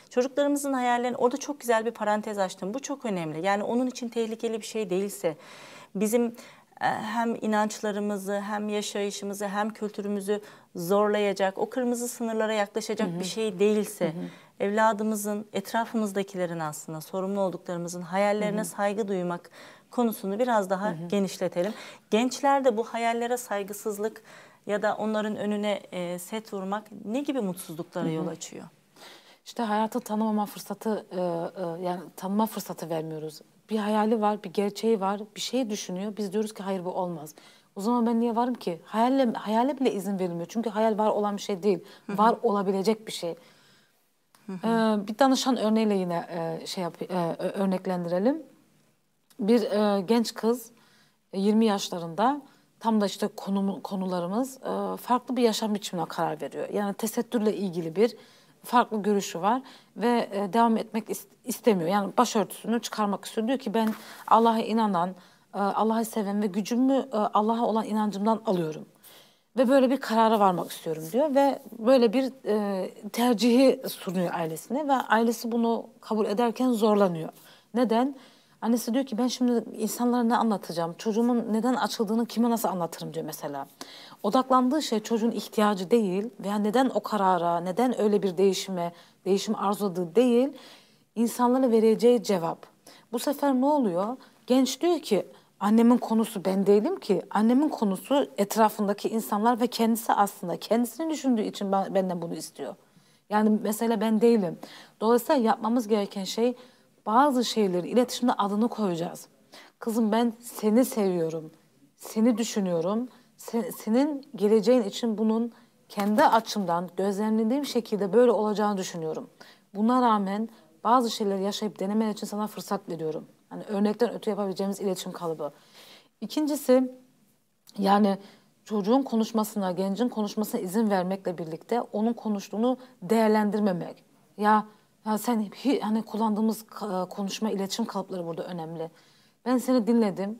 Çocuklarımızın hayallerini orada çok güzel bir parantez açtım. Bu çok önemli. Yani onun için tehlikeli bir şey değilse bizim e, hem inançlarımızı hem yaşayışımızı hem kültürümüzü zorlayacak, o kırmızı sınırlara yaklaşacak hı hı. bir şey değilse hı hı. evladımızın, etrafımızdakilerin aslında sorumlu olduklarımızın hayallerine hı hı. saygı duymak konusunu biraz daha hı hı. genişletelim. Gençlerde bu hayallere saygısızlık ya da onların önüne e, set vurmak ne gibi mutsuzluklara hı hı. yol açıyor? İşte hayatı tanımama fırsatı e, e, yani tanıma fırsatı vermiyoruz. Bir hayali var, bir gerçeği var, bir şey düşünüyor. Biz diyoruz ki hayır bu olmaz. O zaman ben niye varım ki? Hayalle, hayale bile izin verilmiyor. Çünkü hayal var olan bir şey değil. Var olabilecek bir şey. Hı ee, bir danışan örneğiyle yine e, şey yap, e, örneklendirelim. Bir e, genç kız 20 e, yaşlarında tam da işte konum, konularımız e, farklı bir yaşam biçimine karar veriyor. Yani tesettürle ilgili bir farklı görüşü var ve e, devam etmek istemiyor. Yani başörtüsünü çıkarmak istiyor. Diyor ki ben Allah'a inanan, e, Allah'ı seven ve gücümü e, Allah'a olan inancımdan alıyorum. Ve böyle bir karara varmak istiyorum diyor ve böyle bir e, tercihi sunuyor ailesine ve ailesi bunu kabul ederken zorlanıyor. Neden? Annesi diyor ki ben şimdi insanlara ne anlatacağım? Çocuğumun neden açıldığını kime nasıl anlatırım diyor mesela odaklandığı şey çocuğun ihtiyacı değil veya neden o karara, neden öyle bir değişime, değişim arzuladığı değil, insanlara vereceği cevap. Bu sefer ne oluyor? Genç diyor ki annemin konusu ben değilim ki. Annemin konusu etrafındaki insanlar ve kendisi aslında. Kendisini düşündüğü için ben, benden bunu istiyor. Yani mesela ben değilim. Dolayısıyla yapmamız gereken şey bazı şeyleri iletişimde adını koyacağız. Kızım ben seni seviyorum. Seni düşünüyorum sen, senin geleceğin için bunun kendi açımdan gözlemlediğim şekilde böyle olacağını düşünüyorum. Buna rağmen bazı şeyleri yaşayıp denemen için sana fırsat veriyorum. Yani örnekten öte yapabileceğimiz iletişim kalıbı. İkincisi yani çocuğun konuşmasına, gencin konuşmasına izin vermekle birlikte onun konuştuğunu değerlendirmemek. Ya, ya sen hani kullandığımız konuşma iletişim kalıpları burada önemli. Ben seni dinledim.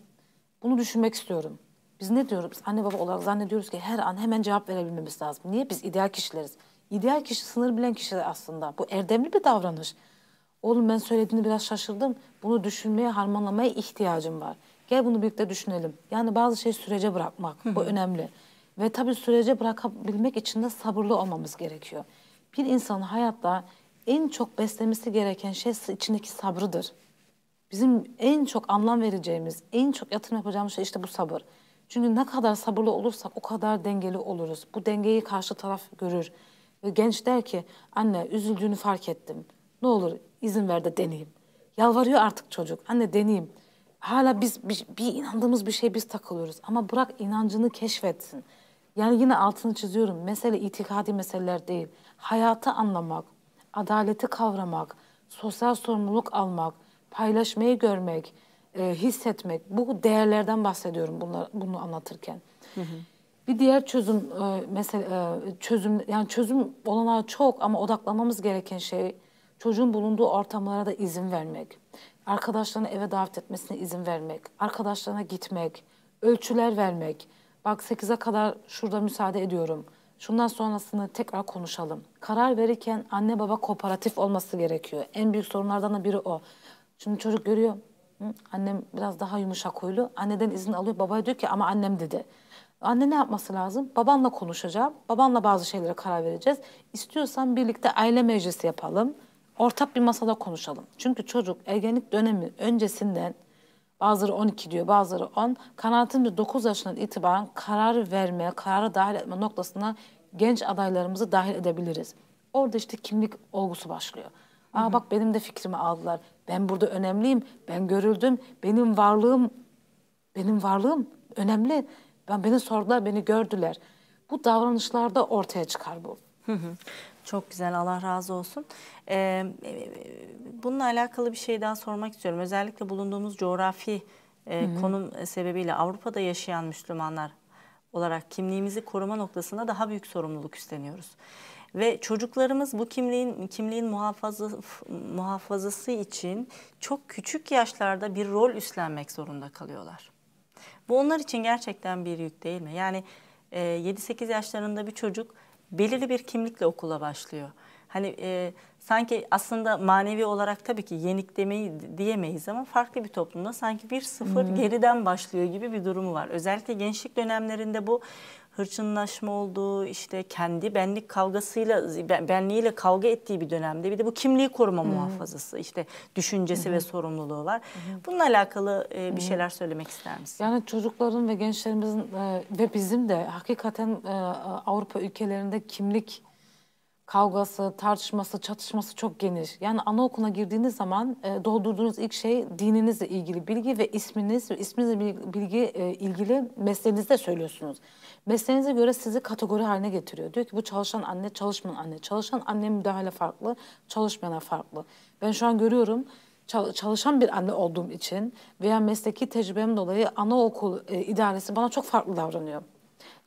Bunu düşünmek istiyorum. Biz ne diyoruz? anne baba olarak zannediyoruz ki her an hemen cevap verebilmemiz lazım. Niye? Biz ideal kişileriz. İdeal kişi sınır bilen kişiler aslında. Bu erdemli bir davranış. Oğlum ben söylediğini biraz şaşırdım. Bunu düşünmeye, harmanlamaya ihtiyacım var. Gel bunu birlikte düşünelim. Yani bazı şeyi sürece bırakmak. Bu önemli. Ve tabii sürece bırakabilmek için de sabırlı olmamız gerekiyor. Bir insanın hayatta en çok beslemesi gereken şey içindeki sabrıdır. Bizim en çok anlam vereceğimiz, en çok yatırım yapacağımız şey işte bu sabır. Çünkü ne kadar sabırlı olursak o kadar dengeli oluruz. Bu dengeyi karşı taraf görür. Ve genç der ki anne üzüldüğünü fark ettim. Ne olur izin ver de deneyeyim. Yalvarıyor artık çocuk. Anne deneyeyim. Hala biz bir, bir inandığımız bir şey biz takılıyoruz. Ama bırak inancını keşfetsin. Yani yine altını çiziyorum. Mesele itikadi meseleler değil. Hayatı anlamak, adaleti kavramak, sosyal sorumluluk almak, paylaşmayı görmek, e, hissetmek. Bu değerlerden bahsediyorum bunlar, bunu anlatırken. Hı hı. Bir diğer çözüm e, mesela e, çözüm yani çözüm olanağı çok ama odaklamamız gereken şey çocuğun bulunduğu ortamlara da izin vermek. Arkadaşlarını eve davet etmesine izin vermek, arkadaşlarına gitmek, ölçüler vermek. Bak 8'e kadar şurada müsaade ediyorum. Şundan sonrasını tekrar konuşalım. Karar verirken anne baba kooperatif olması gerekiyor. En büyük sorunlardan da biri o. Şimdi çocuk görüyor Annem biraz daha yumuşak huylu. Anneden izin alıyor. Babaya diyor ki ama annem dedi. Anne ne yapması lazım? Babanla konuşacağım. Babanla bazı şeylere karar vereceğiz. İstiyorsan birlikte aile meclisi yapalım. Ortak bir masada konuşalım. Çünkü çocuk ergenlik dönemi öncesinden bazıları 12 diyor, bazıları 10. Kanaatimce 9 yaşından itibaren karar vermeye, karara dahil etme noktasına genç adaylarımızı dahil edebiliriz. Orada işte kimlik olgusu başlıyor. Aa bak benim de fikrimi aldılar. Ben burada önemliyim. Ben görüldüm. Benim varlığım benim varlığım önemli. Ben beni sordular, beni gördüler. Bu davranışlarda ortaya çıkar bu. Çok güzel Allah razı olsun. Ee, e, bununla alakalı bir şey daha sormak istiyorum. Özellikle bulunduğumuz coğrafi e, hı hı. konum sebebiyle Avrupa'da yaşayan Müslümanlar olarak kimliğimizi koruma noktasında daha büyük sorumluluk üstleniyoruz. Ve çocuklarımız bu kimliğin kimliğin muhafaza, muhafazası için çok küçük yaşlarda bir rol üstlenmek zorunda kalıyorlar. Bu onlar için gerçekten bir yük değil mi? Yani 7-8 e, yaşlarında bir çocuk belirli bir kimlikle okula başlıyor. Hani e, sanki aslında manevi olarak tabii ki yenik demeyi diyemeyiz ama farklı bir toplumda sanki bir sıfır hmm. geriden başlıyor gibi bir durumu var. Özellikle gençlik dönemlerinde bu hırçınlaşma olduğu, işte kendi benlik kavgasıyla, benliğiyle kavga ettiği bir dönemde bir de bu kimliği koruma hmm. muhafazası, işte düşüncesi hmm. ve sorumluluğu var. Hmm. Bununla alakalı e, bir şeyler söylemek ister misin? Yani çocukların ve gençlerimizin e, ve bizim de hakikaten e, Avrupa ülkelerinde kimlik kavgası, tartışması, çatışması çok geniş. Yani anaokuluna girdiğiniz zaman e, doldurduğunuz ilk şey dininizle ilgili bilgi ve isminiz ve isminizle bilgi, e, ilgili mesleğinizde söylüyorsunuz. Mesleğinize göre sizi kategori haline getiriyor. Diyor ki bu çalışan anne, çalışmayan anne. Çalışan anne müdahale farklı, çalışmayana farklı. Ben şu an görüyorum çalışan bir anne olduğum için veya mesleki tecrübem dolayı anaokul e, idaresi bana çok farklı davranıyor.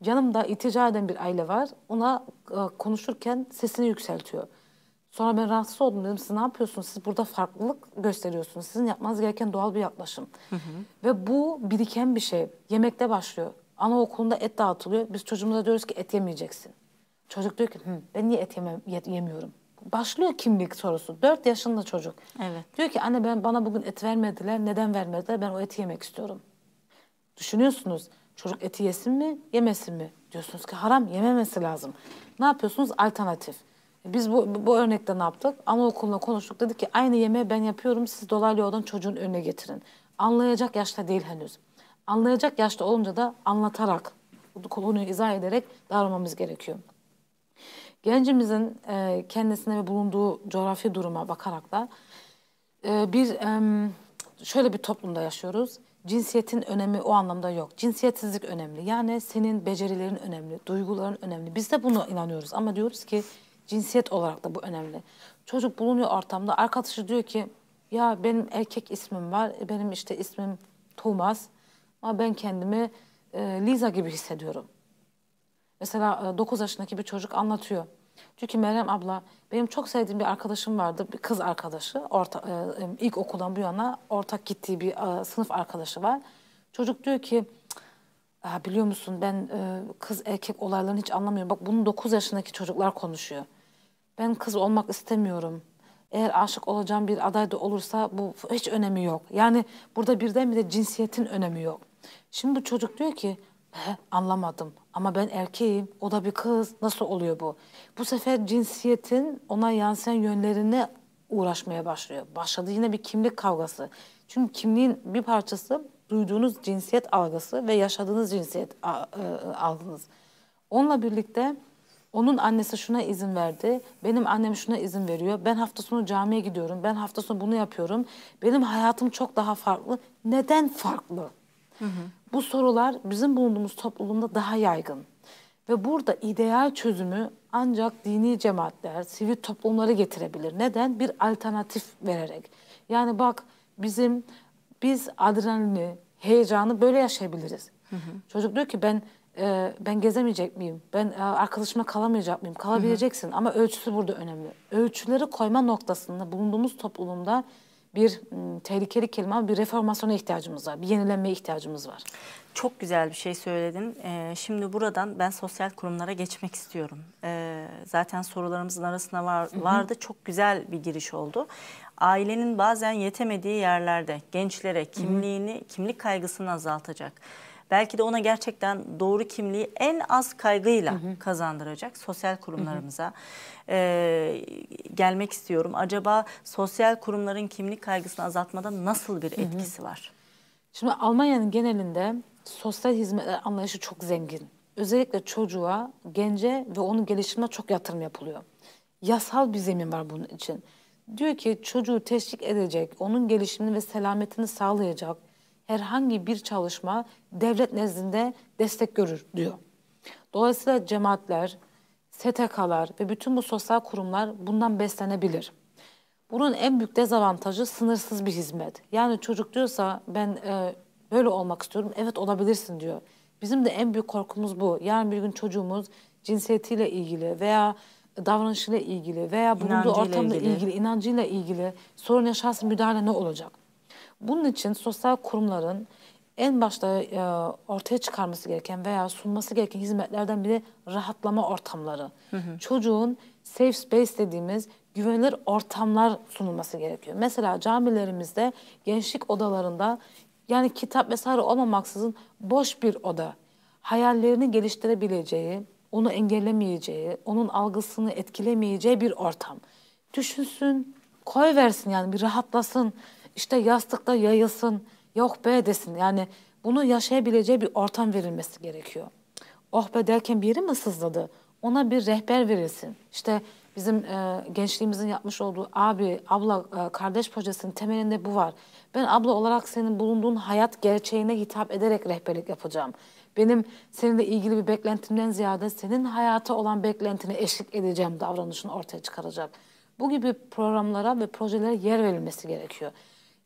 Yanımda itica eden bir aile var. Ona e, konuşurken sesini yükseltiyor. Sonra ben rahatsız oldum dedim siz ne yapıyorsunuz? Siz burada farklılık gösteriyorsunuz. Sizin yapmanız gereken doğal bir yaklaşım. Hı hı. Ve bu biriken bir şey. Yemekte başlıyor. Anaokulunda et dağıtılıyor. Biz çocuğumuza diyoruz ki et yemeyeceksin. Çocuk diyor ki Hı, ben niye et yemem, yemiyorum? Başlıyor kimlik sorusu. Dört yaşında çocuk. Evet. Diyor ki anne ben bana bugün et vermediler. Neden vermediler? Ben o eti yemek istiyorum. Düşünüyorsunuz. Çocuk eti yesin mi, yemesin mi? Diyorsunuz ki haram yememesi lazım. Ne yapıyorsunuz? Alternatif. E, biz bu, bu örnekte ne yaptık? Anaokuluna konuştuk. Dedik ki aynı yemeği ben yapıyorum. Siz dolaylı yoldan çocuğun önüne getirin. Anlayacak yaşta değil henüz. Anlayacak yaşta olunca da anlatarak, konuyu izah ederek davranmamız gerekiyor. Gencimizin e, kendisine ve bulunduğu coğrafi duruma bakarak da e, bir e, şöyle bir toplumda yaşıyoruz cinsiyetin önemi o anlamda yok. Cinsiyetsizlik önemli. Yani senin becerilerin önemli, duyguların önemli. Biz de buna inanıyoruz ama diyoruz ki cinsiyet olarak da bu önemli. Çocuk bulunuyor ortamda. Arkadaşı diyor ki ya benim erkek ismim var. E, benim işte ismim Thomas. Ama ben kendimi e, Liza gibi hissediyorum. Mesela e, 9 yaşındaki bir çocuk anlatıyor. Çünkü Meryem abla benim çok sevdiğim bir arkadaşım vardı. Bir kız arkadaşı. Orta, e, ilk okuldan bu yana ortak gittiği bir e, sınıf arkadaşı var. Çocuk diyor ki Aa, biliyor musun ben e, kız erkek olaylarını hiç anlamıyorum. Bak bunu 9 yaşındaki çocuklar konuşuyor. Ben kız olmak istemiyorum. Eğer aşık olacağım bir aday da olursa bu hiç önemi yok. Yani burada de cinsiyetin önemi yok. Şimdi bu çocuk diyor ki He, anlamadım. Ama ben erkeğim, o da bir kız. Nasıl oluyor bu? Bu sefer cinsiyetin ona yansıyan yönlerine uğraşmaya başlıyor. Başladı yine bir kimlik kavgası. Çünkü kimliğin bir parçası duyduğunuz cinsiyet algısı ve yaşadığınız cinsiyet e, algınız. Onunla birlikte onun annesi şuna izin verdi, benim annem şuna izin veriyor, ben hafta sonu camiye gidiyorum, ben hafta sonu bunu yapıyorum, benim hayatım çok daha farklı. Neden farklı? Hı hı. Bu sorular bizim bulunduğumuz toplumda daha yaygın. Ve burada ideal çözümü ancak dini cemaatler, sivil toplumları getirebilir. Neden? Bir alternatif vererek. Yani bak bizim biz adrenalini, heyecanı böyle yaşayabiliriz. Hı hı. Çocuk diyor ki ben e, ben gezemeyecek miyim? Ben e, arkadaşıma kalamayacak mıyım? Kalabileceksin hı hı. ama ölçüsü burada önemli. Ölçüleri koyma noktasında bulunduğumuz toplumda bir ıı, tehlikeli kelime ama bir reformasyona ihtiyacımız var. Bir yenilenmeye ihtiyacımız var. Çok güzel bir şey söyledin. Ee, şimdi buradan ben sosyal kurumlara geçmek istiyorum. Ee, zaten sorularımızın arasında var, vardı. Çok güzel bir giriş oldu. Ailenin bazen yetemediği yerlerde gençlere kimliğini, kimlik kaygısını azaltacak belki de ona gerçekten doğru kimliği en az kaygıyla hı hı. kazandıracak sosyal kurumlarımıza hı hı. E, gelmek istiyorum. Acaba sosyal kurumların kimlik kaygısını azaltmada nasıl bir etkisi hı hı. var? Şimdi Almanya'nın genelinde sosyal hizmet e, anlayışı çok zengin. Özellikle çocuğa, gence ve onun gelişimine çok yatırım yapılıyor. Yasal bir zemin var bunun için. Diyor ki çocuğu teşvik edecek, onun gelişimini ve selametini sağlayacak herhangi bir çalışma devlet nezdinde destek görür diyor. Dolayısıyla cemaatler, STK'lar ve bütün bu sosyal kurumlar bundan beslenebilir. Bunun en büyük dezavantajı sınırsız bir hizmet. Yani çocuk diyorsa ben e, böyle olmak istiyorum, evet olabilirsin diyor. Bizim de en büyük korkumuz bu. Yarın bir gün çocuğumuz cinsiyetiyle ilgili veya davranışıyla ilgili veya bulunduğu ortamla ilgili. ilgili, inancıyla ilgili sorun yaşarsa müdahale ne olacak? Bunun için sosyal kurumların en başta e, ortaya çıkarması gereken veya sunması gereken hizmetlerden biri rahatlama ortamları. Hı hı. Çocuğun safe space dediğimiz güvenilir ortamlar sunulması gerekiyor. Mesela camilerimizde gençlik odalarında yani kitap vesaire olmamaksızın boş bir oda hayallerini geliştirebileceği, onu engellemeyeceği, onun algısını etkilemeyeceği bir ortam. Düşünsün, koy versin yani bir rahatlasın işte yastıkta yayılsın, yok be desin. Yani bunu yaşayabileceği bir ortam verilmesi gerekiyor. Oh be derken biri mi sızladı? Ona bir rehber verilsin. İşte bizim e, gençliğimizin yapmış olduğu abi, abla, e, kardeş projesinin temelinde bu var. Ben abla olarak senin bulunduğun hayat gerçeğine hitap ederek rehberlik yapacağım. Benim seninle ilgili bir beklentimden ziyade senin hayata olan beklentine eşlik edeceğim davranışını ortaya çıkaracak. Bu gibi programlara ve projelere yer verilmesi gerekiyor.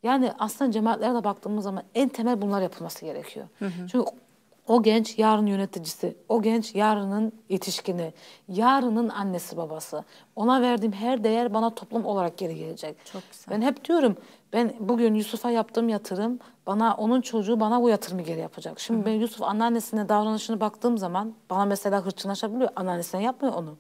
Yani aslında cemaatlere de baktığımız zaman en temel bunlar yapılması gerekiyor. Hı hı. Çünkü o genç yarın yöneticisi, o genç yarının yetişkini, yarının annesi babası. Ona verdiğim her değer bana toplum olarak geri gelecek. Çok güzel. Ben hep diyorum ben bugün Yusuf'a yaptığım yatırım bana onun çocuğu bana bu yatırımı geri yapacak. Şimdi Hı -hı. ben Yusuf anneannesine davranışını baktığım zaman bana mesela hırçınlaşabiliyor. Anneannesine yapmıyor onu.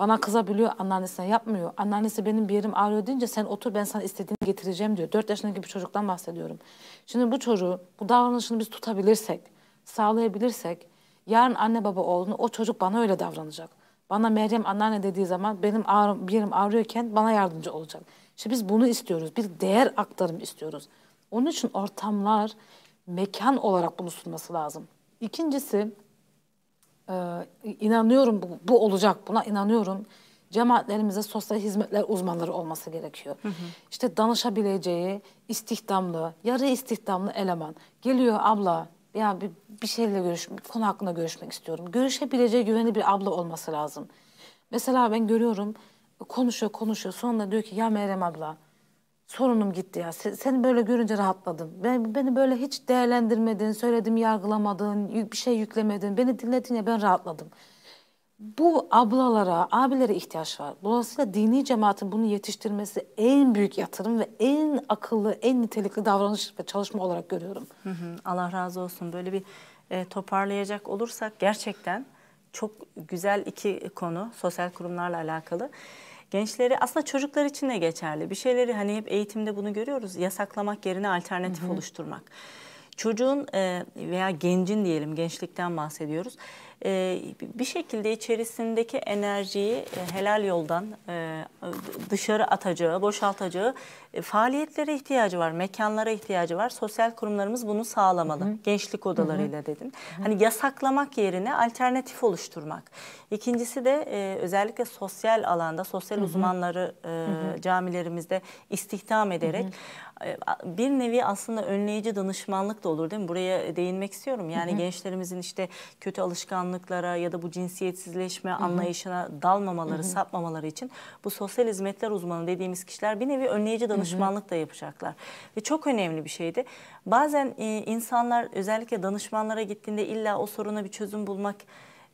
Bana kızabiliyor anneannesine yapmıyor. Anneannesi benim bir yerim ağrıyor deyince sen otur ben sana istediğini getireceğim diyor. Dört yaşındaki bir çocuktan bahsediyorum. Şimdi bu çocuğu bu davranışını biz tutabilirsek, sağlayabilirsek yarın anne baba olduğunu o çocuk bana öyle davranacak. Bana Meryem anneanne dediği zaman benim ağrım, bir yerim ağrıyorken bana yardımcı olacak. şimdi biz bunu istiyoruz. Bir değer aktarım istiyoruz. Onun için ortamlar mekan olarak bunu sunması lazım. İkincisi ee, inanıyorum bu, bu olacak buna inanıyorum. Cemaatlerimize sosyal hizmetler uzmanları olması gerekiyor. Hı hı. İşte danışabileceği istihdamlı, yarı istihdamlı eleman. Geliyor abla ya bir, bir şeyle görüşmek, konu hakkında görüşmek istiyorum. Görüşebileceği güvenli bir abla olması lazım. Mesela ben görüyorum konuşuyor konuşuyor sonra diyor ki ya Meryem abla sorunum gitti ya. seni böyle görünce rahatladım. Ben, beni böyle hiç değerlendirmedin, söyledim yargılamadın, bir şey yüklemedin. Beni dinledin ya ben rahatladım. Bu ablalara, abilere ihtiyaç var. Dolayısıyla dini cemaatin bunu yetiştirmesi en büyük yatırım ve en akıllı, en nitelikli davranış ve çalışma olarak görüyorum. Allah razı olsun. Böyle bir e, toparlayacak olursak gerçekten çok güzel iki konu sosyal kurumlarla alakalı gençleri aslında çocuklar için de geçerli. Bir şeyleri hani hep eğitimde bunu görüyoruz. Yasaklamak yerine alternatif hı hı. oluşturmak. Çocuğun e, veya gencin diyelim gençlikten bahsediyoruz. E, bir şekilde içerisindeki enerjiyi e, helal yoldan e, dışarı atacağı, boşaltacağı e, faaliyetlere ihtiyacı var, mekanlara ihtiyacı var. Sosyal kurumlarımız bunu sağlamalı. Hı -hı. Gençlik odalarıyla Hı dedim. Hı -hı. Hani yasaklamak yerine alternatif oluşturmak. İkincisi de e, özellikle sosyal alanda, sosyal Hı -hı. uzmanları e, Hı -hı. camilerimizde istihdam ederek... Hı -hı e, bir nevi aslında önleyici danışmanlık da olur değil mi? Buraya değinmek istiyorum. Yani hı hı. gençlerimizin işte kötü alışkanlıklara ya da bu cinsiyetsizleşme hı hı. anlayışına dalmamaları, hı hı. sapmamaları için bu sosyal hizmetler uzmanı dediğimiz kişiler bir nevi önleyici danışmanlık danışmanlık da yapacaklar. Ve çok önemli bir şeydi. Bazen e, insanlar özellikle danışmanlara gittiğinde illa o soruna bir çözüm bulmak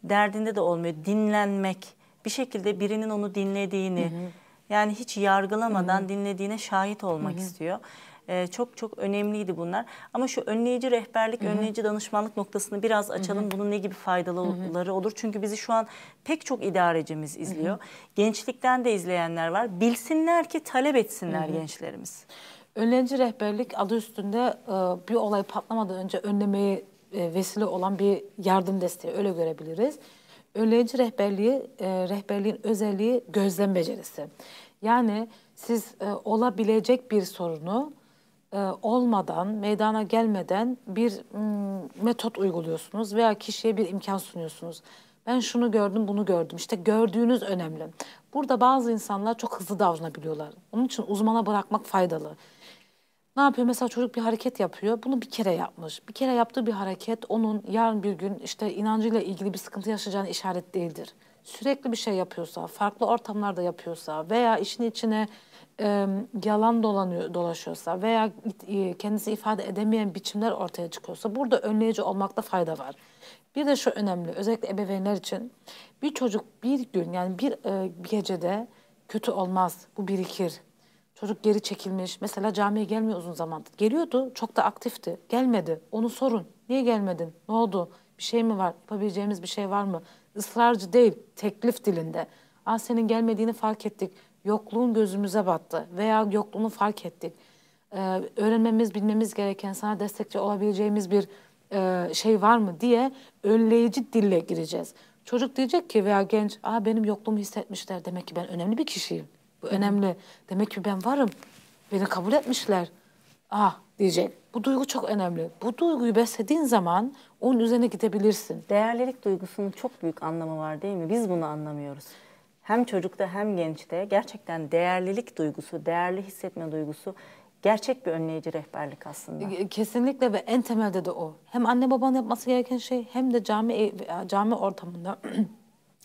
derdinde de olmuyor. Dinlenmek, bir şekilde birinin onu dinlediğini, hı hı. yani hiç yargılamadan hı hı. dinlediğine şahit olmak hı hı. istiyor. E, çok çok önemliydi bunlar. Ama şu önleyici rehberlik, Hı -hı. önleyici danışmanlık noktasını biraz açalım. Hı -hı. Bunun ne gibi faydaları Hı -hı. olur? Çünkü bizi şu an pek çok idarecimiz izliyor. Hı -hı. Gençlikten de izleyenler var. Bilsinler ki talep etsinler Hı -hı. gençlerimiz. Önleyici rehberlik adı üstünde e, bir olay patlamadan önce önlemeyi e, vesile olan bir yardım desteği öyle görebiliriz. Önleyici rehberliği, e, rehberliğin özelliği gözlem becerisi. Yani siz olabilecek bir sorunu e, olmadan, meydana gelmeden bir hmm, metot uyguluyorsunuz veya kişiye bir imkan sunuyorsunuz. Ben şunu gördüm, bunu gördüm. İşte gördüğünüz önemli. Burada bazı insanlar çok hızlı davranabiliyorlar. Onun için uzmana bırakmak faydalı. Ne yapıyor? Mesela çocuk bir hareket yapıyor. Bunu bir kere yapmış. Bir kere yaptığı bir hareket onun yarın bir gün işte inancıyla ilgili bir sıkıntı yaşayacağını işaret değildir. Sürekli bir şey yapıyorsa, farklı ortamlarda yapıyorsa veya işin içine e, yalan dolanıyor, dolaşıyorsa veya e, kendisi ifade edemeyen biçimler ortaya çıkıyorsa burada önleyici olmakta fayda var. Bir de şu önemli, özellikle ebeveynler için bir çocuk bir gün yani bir, e, bir gecede kötü olmaz, bu birikir. Çocuk geri çekilmiş, mesela camiye gelmiyor uzun zamandır. Geliyordu, çok da aktifti, gelmedi. Onu sorun, niye gelmedin, ne oldu, bir şey mi var, yapabileceğimiz bir şey var mı? Israrcı değil, teklif dilinde. Aa senin gelmediğini fark ettik, yokluğun gözümüze battı veya yokluğunu fark ettik. Ee, öğrenmemiz, bilmemiz gereken, sana destekçi olabileceğimiz bir e, şey var mı diye önleyici dille gireceğiz. Çocuk diyecek ki veya genç, Aa, benim yokluğumu hissetmişler. Demek ki ben önemli bir kişiyim. Bu önemli. Demek ki ben varım. Beni kabul etmişler. Ah diyecek. Bu duygu çok önemli. Bu duyguyu beslediğin zaman onun üzerine gidebilirsin. Değerlilik duygusunun çok büyük anlamı var değil mi? Biz bunu anlamıyoruz hem çocukta hem gençte gerçekten değerlilik duygusu, değerli hissetme duygusu gerçek bir önleyici rehberlik aslında. E, kesinlikle ve en temelde de o. Hem anne babanın yapması gereken şey hem de cami cami ortamında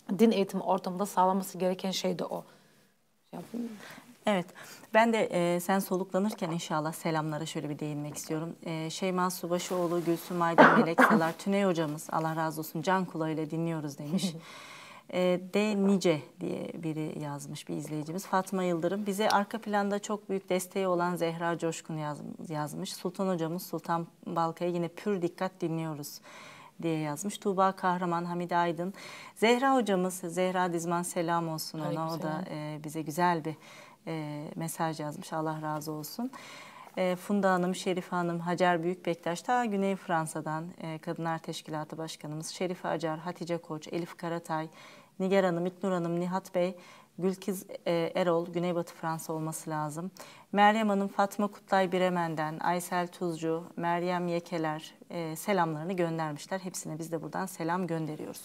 din eğitimi ortamında sağlaması gereken şey de o. Şey evet. Ben de e, sen soluklanırken inşallah selamlara şöyle bir değinmek istiyorum. E, Şeyma Subaşıoğlu, Gülsüm Aydın, Melek Salar, Tüney hocamız Allah razı olsun can kulağıyla dinliyoruz demiş. E, de Nice diye biri yazmış bir izleyicimiz. Fatma Yıldırım bize arka planda çok büyük desteği olan Zehra Coşkun yaz, yazmış. Sultan hocamız Sultan Balkaya yine pür dikkat dinliyoruz diye yazmış. Tuğba Kahraman, Hamide Aydın. Zehra hocamız, Zehra Dizman selam olsun ona. Aleyküm o da e, bize güzel bir e, mesaj yazmış. Allah razı olsun. E, Funda Hanım, Şerif Hanım, Hacer Büyükbektaş ta Güney Fransa'dan e, Kadınlar Teşkilatı Başkanımız Şerif Acar, Hatice Koç, Elif Karatay, Nigar Hanım, İknur Hanım, Nihat Bey, Gülkiz e, Erol, Güneybatı Fransa olması lazım. Meryem Hanım, Fatma Kutlay Biremen'den, Aysel Tuzcu, Meryem Yekeler e, selamlarını göndermişler. Hepsine biz de buradan selam gönderiyoruz.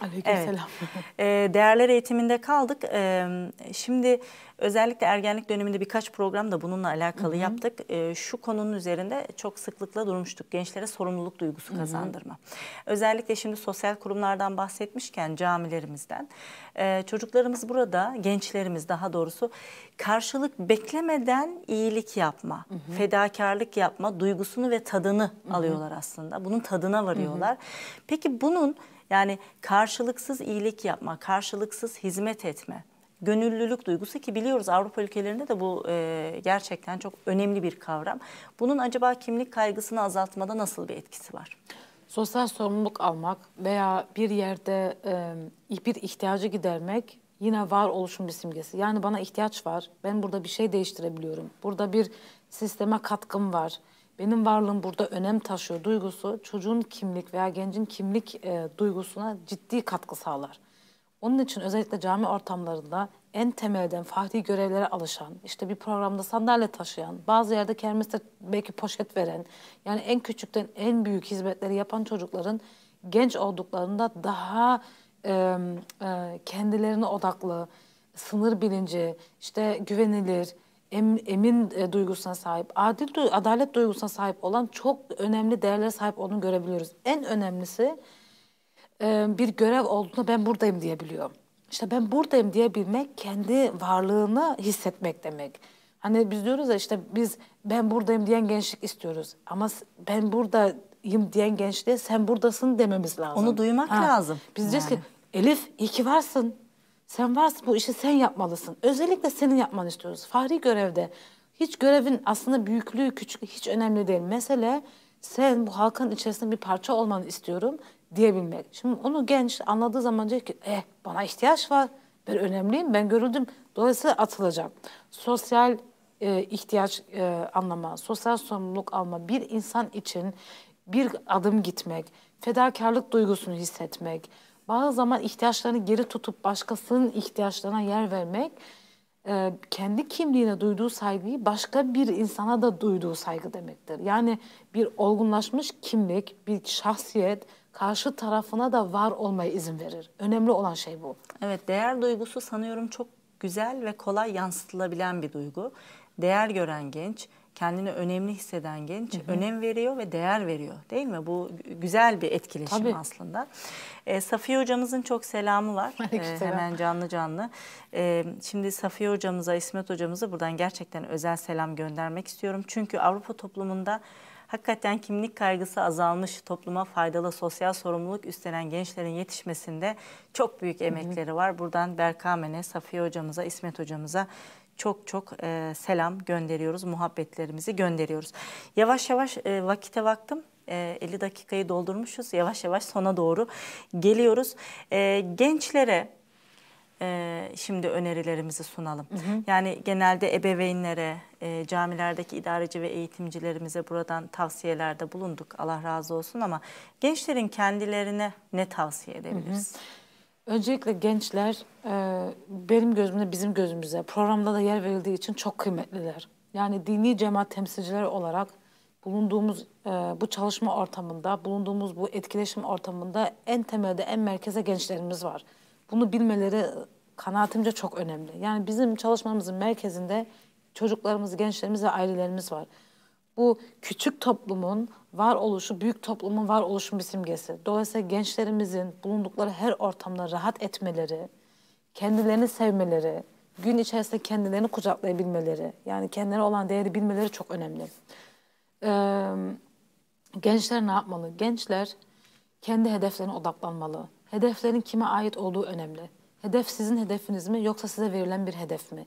Aleykümselam. Evet. E, değerler eğitiminde kaldık. Ee, şimdi özellikle ergenlik döneminde birkaç program da bununla alakalı Hı -hı. yaptık. Ee, şu konunun üzerinde çok sıklıkla durmuştuk. Gençlere sorumluluk duygusu Hı -hı. kazandırma. Özellikle şimdi sosyal kurumlardan bahsetmişken camilerimizden. çocuklarımız burada, gençlerimiz daha doğrusu karşılık beklemeden iyilik yapma, Hı -hı. fedakarlık yapma duygusunu ve tadını Hı -hı. alıyorlar aslında. Bunun tadına varıyorlar. Hı -hı. Peki bunun yani karşılıksız iyilik yapma, karşılıksız hizmet etme, gönüllülük duygusu ki biliyoruz Avrupa ülkelerinde de bu e, gerçekten çok önemli bir kavram. Bunun acaba kimlik kaygısını azaltmada nasıl bir etkisi var? Sosyal sorumluluk almak veya bir yerde e, bir ihtiyacı gidermek yine var oluşum bir simgesi. Yani bana ihtiyaç var, ben burada bir şey değiştirebiliyorum, burada bir sisteme katkım var benim varlığım burada önem taşıyor duygusu çocuğun kimlik veya gencin kimlik e, duygusuna ciddi katkı sağlar. Onun için özellikle cami ortamlarında en temelden fahri görevlere alışan, işte bir programda sandalye taşıyan, bazı yerde kermeste belki poşet veren, yani en küçükten en büyük hizmetleri yapan çocukların genç olduklarında daha e, e, kendilerine odaklı, sınır bilinci, işte güvenilir, em, emin e, duygusuna sahip, adil du adalet duygusuna sahip olan çok önemli değerlere sahip olduğunu görebiliyoruz. En önemlisi e, bir görev olduğunda ben buradayım diyebiliyor. İşte ben buradayım diyebilmek kendi varlığını hissetmek demek. Hani biz diyoruz ya işte biz ben buradayım diyen gençlik istiyoruz. Ama ben buradayım diyen gençliğe sen buradasın dememiz lazım. Onu duymak ha. lazım. Biz yani. diyeceğiz ki Elif iyi ki varsın. Sen varsın bu işi sen yapmalısın. Özellikle senin yapmanı istiyoruz. Fahri görevde hiç görevin aslında büyüklüğü, küçüklüğü hiç önemli değil. Mesele sen bu halkın içerisinde bir parça olmanı istiyorum diyebilmek. Şimdi onu genç anladığı zaman diyor ki eh bana ihtiyaç var. Ben önemliyim, ben görüldüm. Dolayısıyla atılacağım. Sosyal e, ihtiyaç e, anlama, sosyal sorumluluk alma, bir insan için bir adım gitmek, fedakarlık duygusunu hissetmek, bazı zaman ihtiyaçlarını geri tutup başkasının ihtiyaçlarına yer vermek e, kendi kimliğine duyduğu saygıyı başka bir insana da duyduğu saygı demektir. Yani bir olgunlaşmış kimlik, bir şahsiyet karşı tarafına da var olmaya izin verir. Önemli olan şey bu. Evet değer duygusu sanıyorum çok güzel ve kolay yansıtılabilen bir duygu. Değer gören genç kendini önemli hisseden genç hı hı. önem veriyor ve değer veriyor değil mi? Bu güzel bir etkileşim Tabii. aslında. E, Safiye hocamızın çok selamı var e, hemen canlı canlı. E, şimdi Safiye hocamıza, İsmet hocamıza buradan gerçekten özel selam göndermek istiyorum. Çünkü Avrupa toplumunda hakikaten kimlik kaygısı azalmış, topluma faydalı sosyal sorumluluk üstlenen gençlerin yetişmesinde çok büyük emekleri var. Buradan Berkamen'e, Safiye hocamıza, İsmet hocamıza çok çok e, selam gönderiyoruz, muhabbetlerimizi gönderiyoruz. Yavaş yavaş e, vakite baktım. 50 e, dakikayı doldurmuşuz. Yavaş yavaş sona doğru geliyoruz. E, gençlere e, şimdi önerilerimizi sunalım. Hı hı. Yani genelde ebeveynlere, camilerdeki idareci ve eğitimcilerimize buradan tavsiyelerde bulunduk. Allah razı olsun ama gençlerin kendilerine ne tavsiye edebiliriz? Hı hı. Öncelikle gençler e, benim gözümde bizim gözümüze programda da yer verildiği için çok kıymetliler. Yani dini cemaat temsilcileri olarak bulunduğumuz e, bu çalışma ortamında, bulunduğumuz bu etkileşim ortamında en temelde en merkeze gençlerimiz var. Bunu bilmeleri kanaatimce çok önemli. Yani bizim çalışmamızın merkezinde çocuklarımız, gençlerimiz ve ailelerimiz var. Bu küçük toplumun varoluşu, büyük toplumun varoluşun bir simgesi. Dolayısıyla gençlerimizin bulundukları her ortamda rahat etmeleri, kendilerini sevmeleri, gün içerisinde kendilerini kucaklayabilmeleri, yani kendilerine olan değeri bilmeleri çok önemli. Ee, gençler ne yapmalı? Gençler kendi hedeflerine odaklanmalı. Hedeflerin kime ait olduğu önemli. Hedef sizin hedefiniz mi yoksa size verilen bir hedef mi?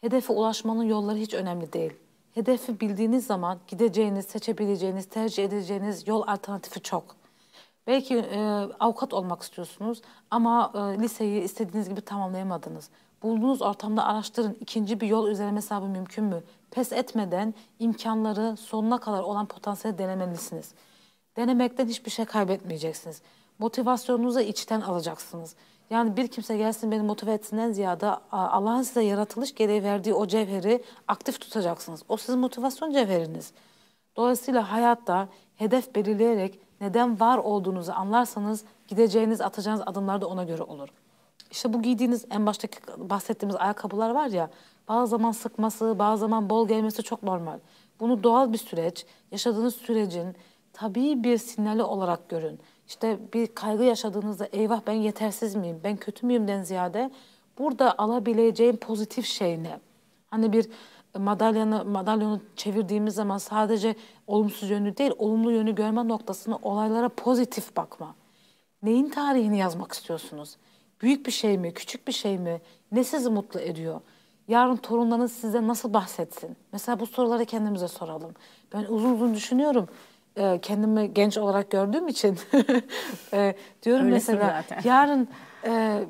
Hedefe ulaşmanın yolları hiç önemli değil. Hedefi bildiğiniz zaman gideceğiniz, seçebileceğiniz, tercih edeceğiniz yol alternatifi çok. Belki e, avukat olmak istiyorsunuz ama e, liseyi istediğiniz gibi tamamlayamadınız. Bulduğunuz ortamda araştırın. ikinci bir yol üzerine hesabı mümkün mü? Pes etmeden imkanları sonuna kadar olan potansiyeli denemelisiniz. Denemekten hiçbir şey kaybetmeyeceksiniz. Motivasyonunuzu içten alacaksınız. Yani bir kimse gelsin beni motive etsinden ziyade Allah'ın size yaratılış gereği verdiği o cevheri aktif tutacaksınız. O sizin motivasyon cevheriniz. Dolayısıyla hayatta hedef belirleyerek neden var olduğunuzu anlarsanız gideceğiniz, atacağınız adımlar da ona göre olur. İşte bu giydiğiniz en baştaki bahsettiğimiz ayakkabılar var ya bazı zaman sıkması, bazı zaman bol gelmesi çok normal. Bunu doğal bir süreç, yaşadığınız sürecin tabii bir sinyali olarak görün işte bir kaygı yaşadığınızda eyvah ben yetersiz miyim, ben kötü müyümden ziyade burada alabileceğim pozitif şey ne? Hani bir e, madalyonu, madalyonu çevirdiğimiz zaman sadece olumsuz yönü değil, olumlu yönü görme noktasını olaylara pozitif bakma. Neyin tarihini yazmak istiyorsunuz? Büyük bir şey mi, küçük bir şey mi? Ne sizi mutlu ediyor? Yarın torunlarınız size nasıl bahsetsin? Mesela bu soruları kendimize soralım. Ben uzun uzun düşünüyorum e, kendimi genç olarak gördüğüm için e, diyorum Öylesin mesela zaten. yarın e,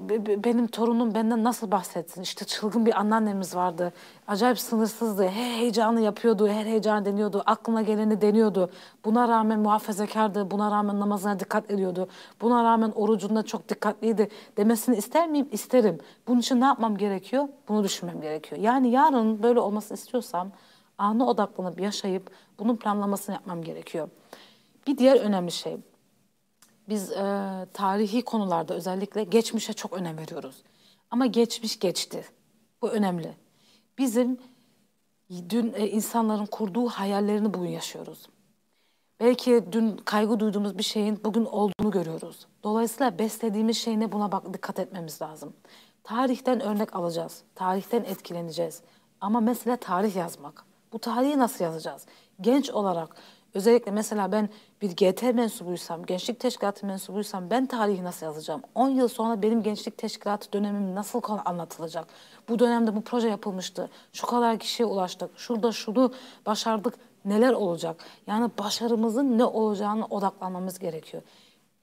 benim torunum benden nasıl bahsetsin? İşte çılgın bir anneannemiz vardı. Acayip sınırsızdı. Her heyecanı yapıyordu, her heyecanı deniyordu. Aklına geleni deniyordu. Buna rağmen muhafazakardı, buna rağmen namazına dikkat ediyordu. Buna rağmen orucunda çok dikkatliydi demesini ister miyim? İsterim. Bunun için ne yapmam gerekiyor? Bunu düşünmem gerekiyor. Yani yarın böyle olmasını istiyorsam Anı odaklanıp yaşayıp bunun planlamasını yapmam gerekiyor. Bir diğer önemli şey, biz e, tarihi konularda özellikle geçmişe çok önem veriyoruz. Ama geçmiş geçti. Bu önemli. Bizim dün e, insanların kurduğu hayallerini bugün yaşıyoruz. Belki dün kaygı duyduğumuz bir şeyin bugün olduğunu görüyoruz. Dolayısıyla beslediğimiz şeyine buna bak dikkat etmemiz lazım. Tarihten örnek alacağız. Tarihten etkileneceğiz. Ama mesela tarih yazmak. Bu tarihi nasıl yazacağız? Genç olarak özellikle mesela ben bir GT mensubuysam, gençlik teşkilatı mensubuysam ben tarihi nasıl yazacağım? 10 yıl sonra benim gençlik teşkilatı dönemim nasıl anlatılacak? Bu dönemde bu proje yapılmıştı. Şu kadar kişiye ulaştık. Şurada şunu başardık. Neler olacak? Yani başarımızın ne olacağını odaklanmamız gerekiyor.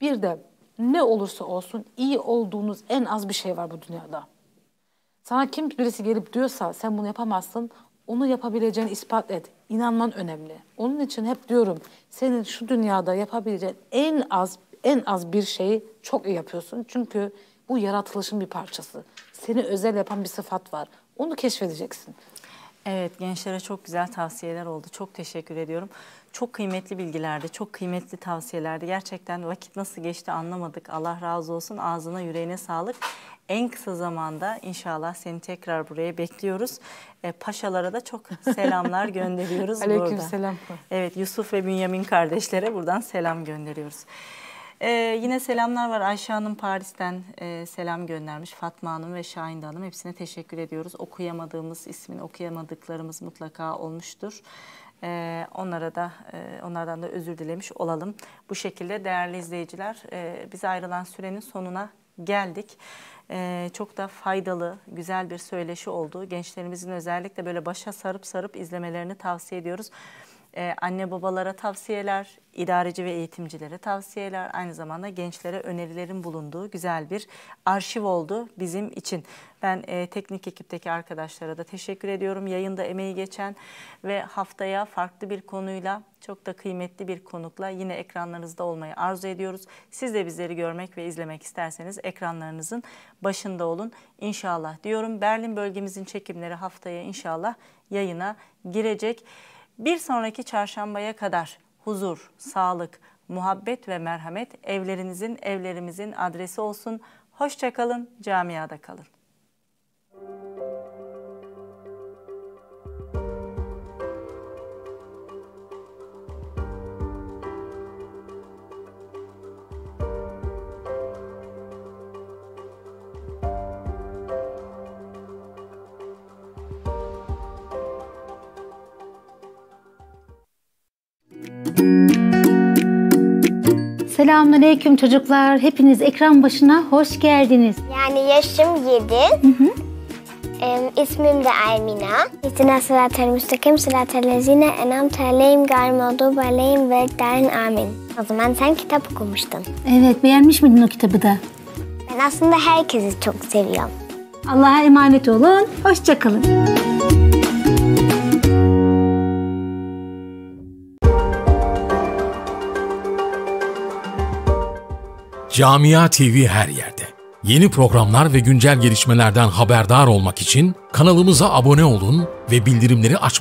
Bir de ne olursa olsun iyi olduğunuz en az bir şey var bu dünyada. Sana kim birisi gelip diyorsa sen bunu yapamazsın onu yapabileceğini ispat et. İnanman önemli. Onun için hep diyorum senin şu dünyada yapabileceğin en az en az bir şeyi çok iyi yapıyorsun. Çünkü bu yaratılışın bir parçası. Seni özel yapan bir sıfat var. Onu keşfedeceksin. Evet gençlere çok güzel tavsiyeler oldu. Çok teşekkür ediyorum. Çok kıymetli bilgilerdi, çok kıymetli tavsiyelerdi. Gerçekten vakit nasıl geçti anlamadık. Allah razı olsun. Ağzına yüreğine sağlık. En kısa zamanda inşallah seni tekrar buraya bekliyoruz. E, paşalara da çok selamlar gönderiyoruz Aleyküm burada. Aleyküm selam. Evet Yusuf ve Bünyamin kardeşlere buradan selam gönderiyoruz. Ee, yine selamlar var. Ayşe Hanım Paris'ten e, selam göndermiş. Fatma Hanım ve Şahin Hanım hepsine teşekkür ediyoruz. Okuyamadığımız ismini okuyamadıklarımız mutlaka olmuştur. Ee, onlara da e, onlardan da özür dilemiş olalım. Bu şekilde değerli izleyiciler e, bize ayrılan sürenin sonuna geldik. Ee, çok da faydalı, güzel bir söyleşi oldu. Gençlerimizin özellikle böyle başa sarıp sarıp izlemelerini tavsiye ediyoruz. Ee, anne babalara tavsiyeler, idareci ve eğitimcilere tavsiyeler, aynı zamanda gençlere önerilerin bulunduğu güzel bir arşiv oldu bizim için. Ben e, teknik ekipteki arkadaşlara da teşekkür ediyorum. Yayında emeği geçen ve haftaya farklı bir konuyla çok da kıymetli bir konukla yine ekranlarınızda olmayı arzu ediyoruz. Siz de bizleri görmek ve izlemek isterseniz ekranlarınızın başında olun inşallah diyorum. Berlin bölgemizin çekimleri haftaya inşallah yayına girecek. Bir sonraki çarşambaya kadar huzur, sağlık, muhabbet ve merhamet evlerinizin, evlerimizin adresi olsun. Hoşçakalın, camiada kalın. Selamünaleyküm çocuklar. Hepiniz ekran başına hoş geldiniz. Yani yaşım 7. Hı hı. Ee, de Ermina. İstina sıratel müstakim sıratel lezine enam terleyim garmodu baleyim ve derin amin. O zaman sen kitap okumuştun. Evet beğenmiş miydin o kitabı da? Ben aslında herkesi çok seviyorum. Allah'a emanet olun. Hoşçakalın. kalın. Camia TV her yerde. Yeni programlar ve güncel gelişmelerden haberdar olmak için kanalımıza abone olun ve bildirimleri açmayı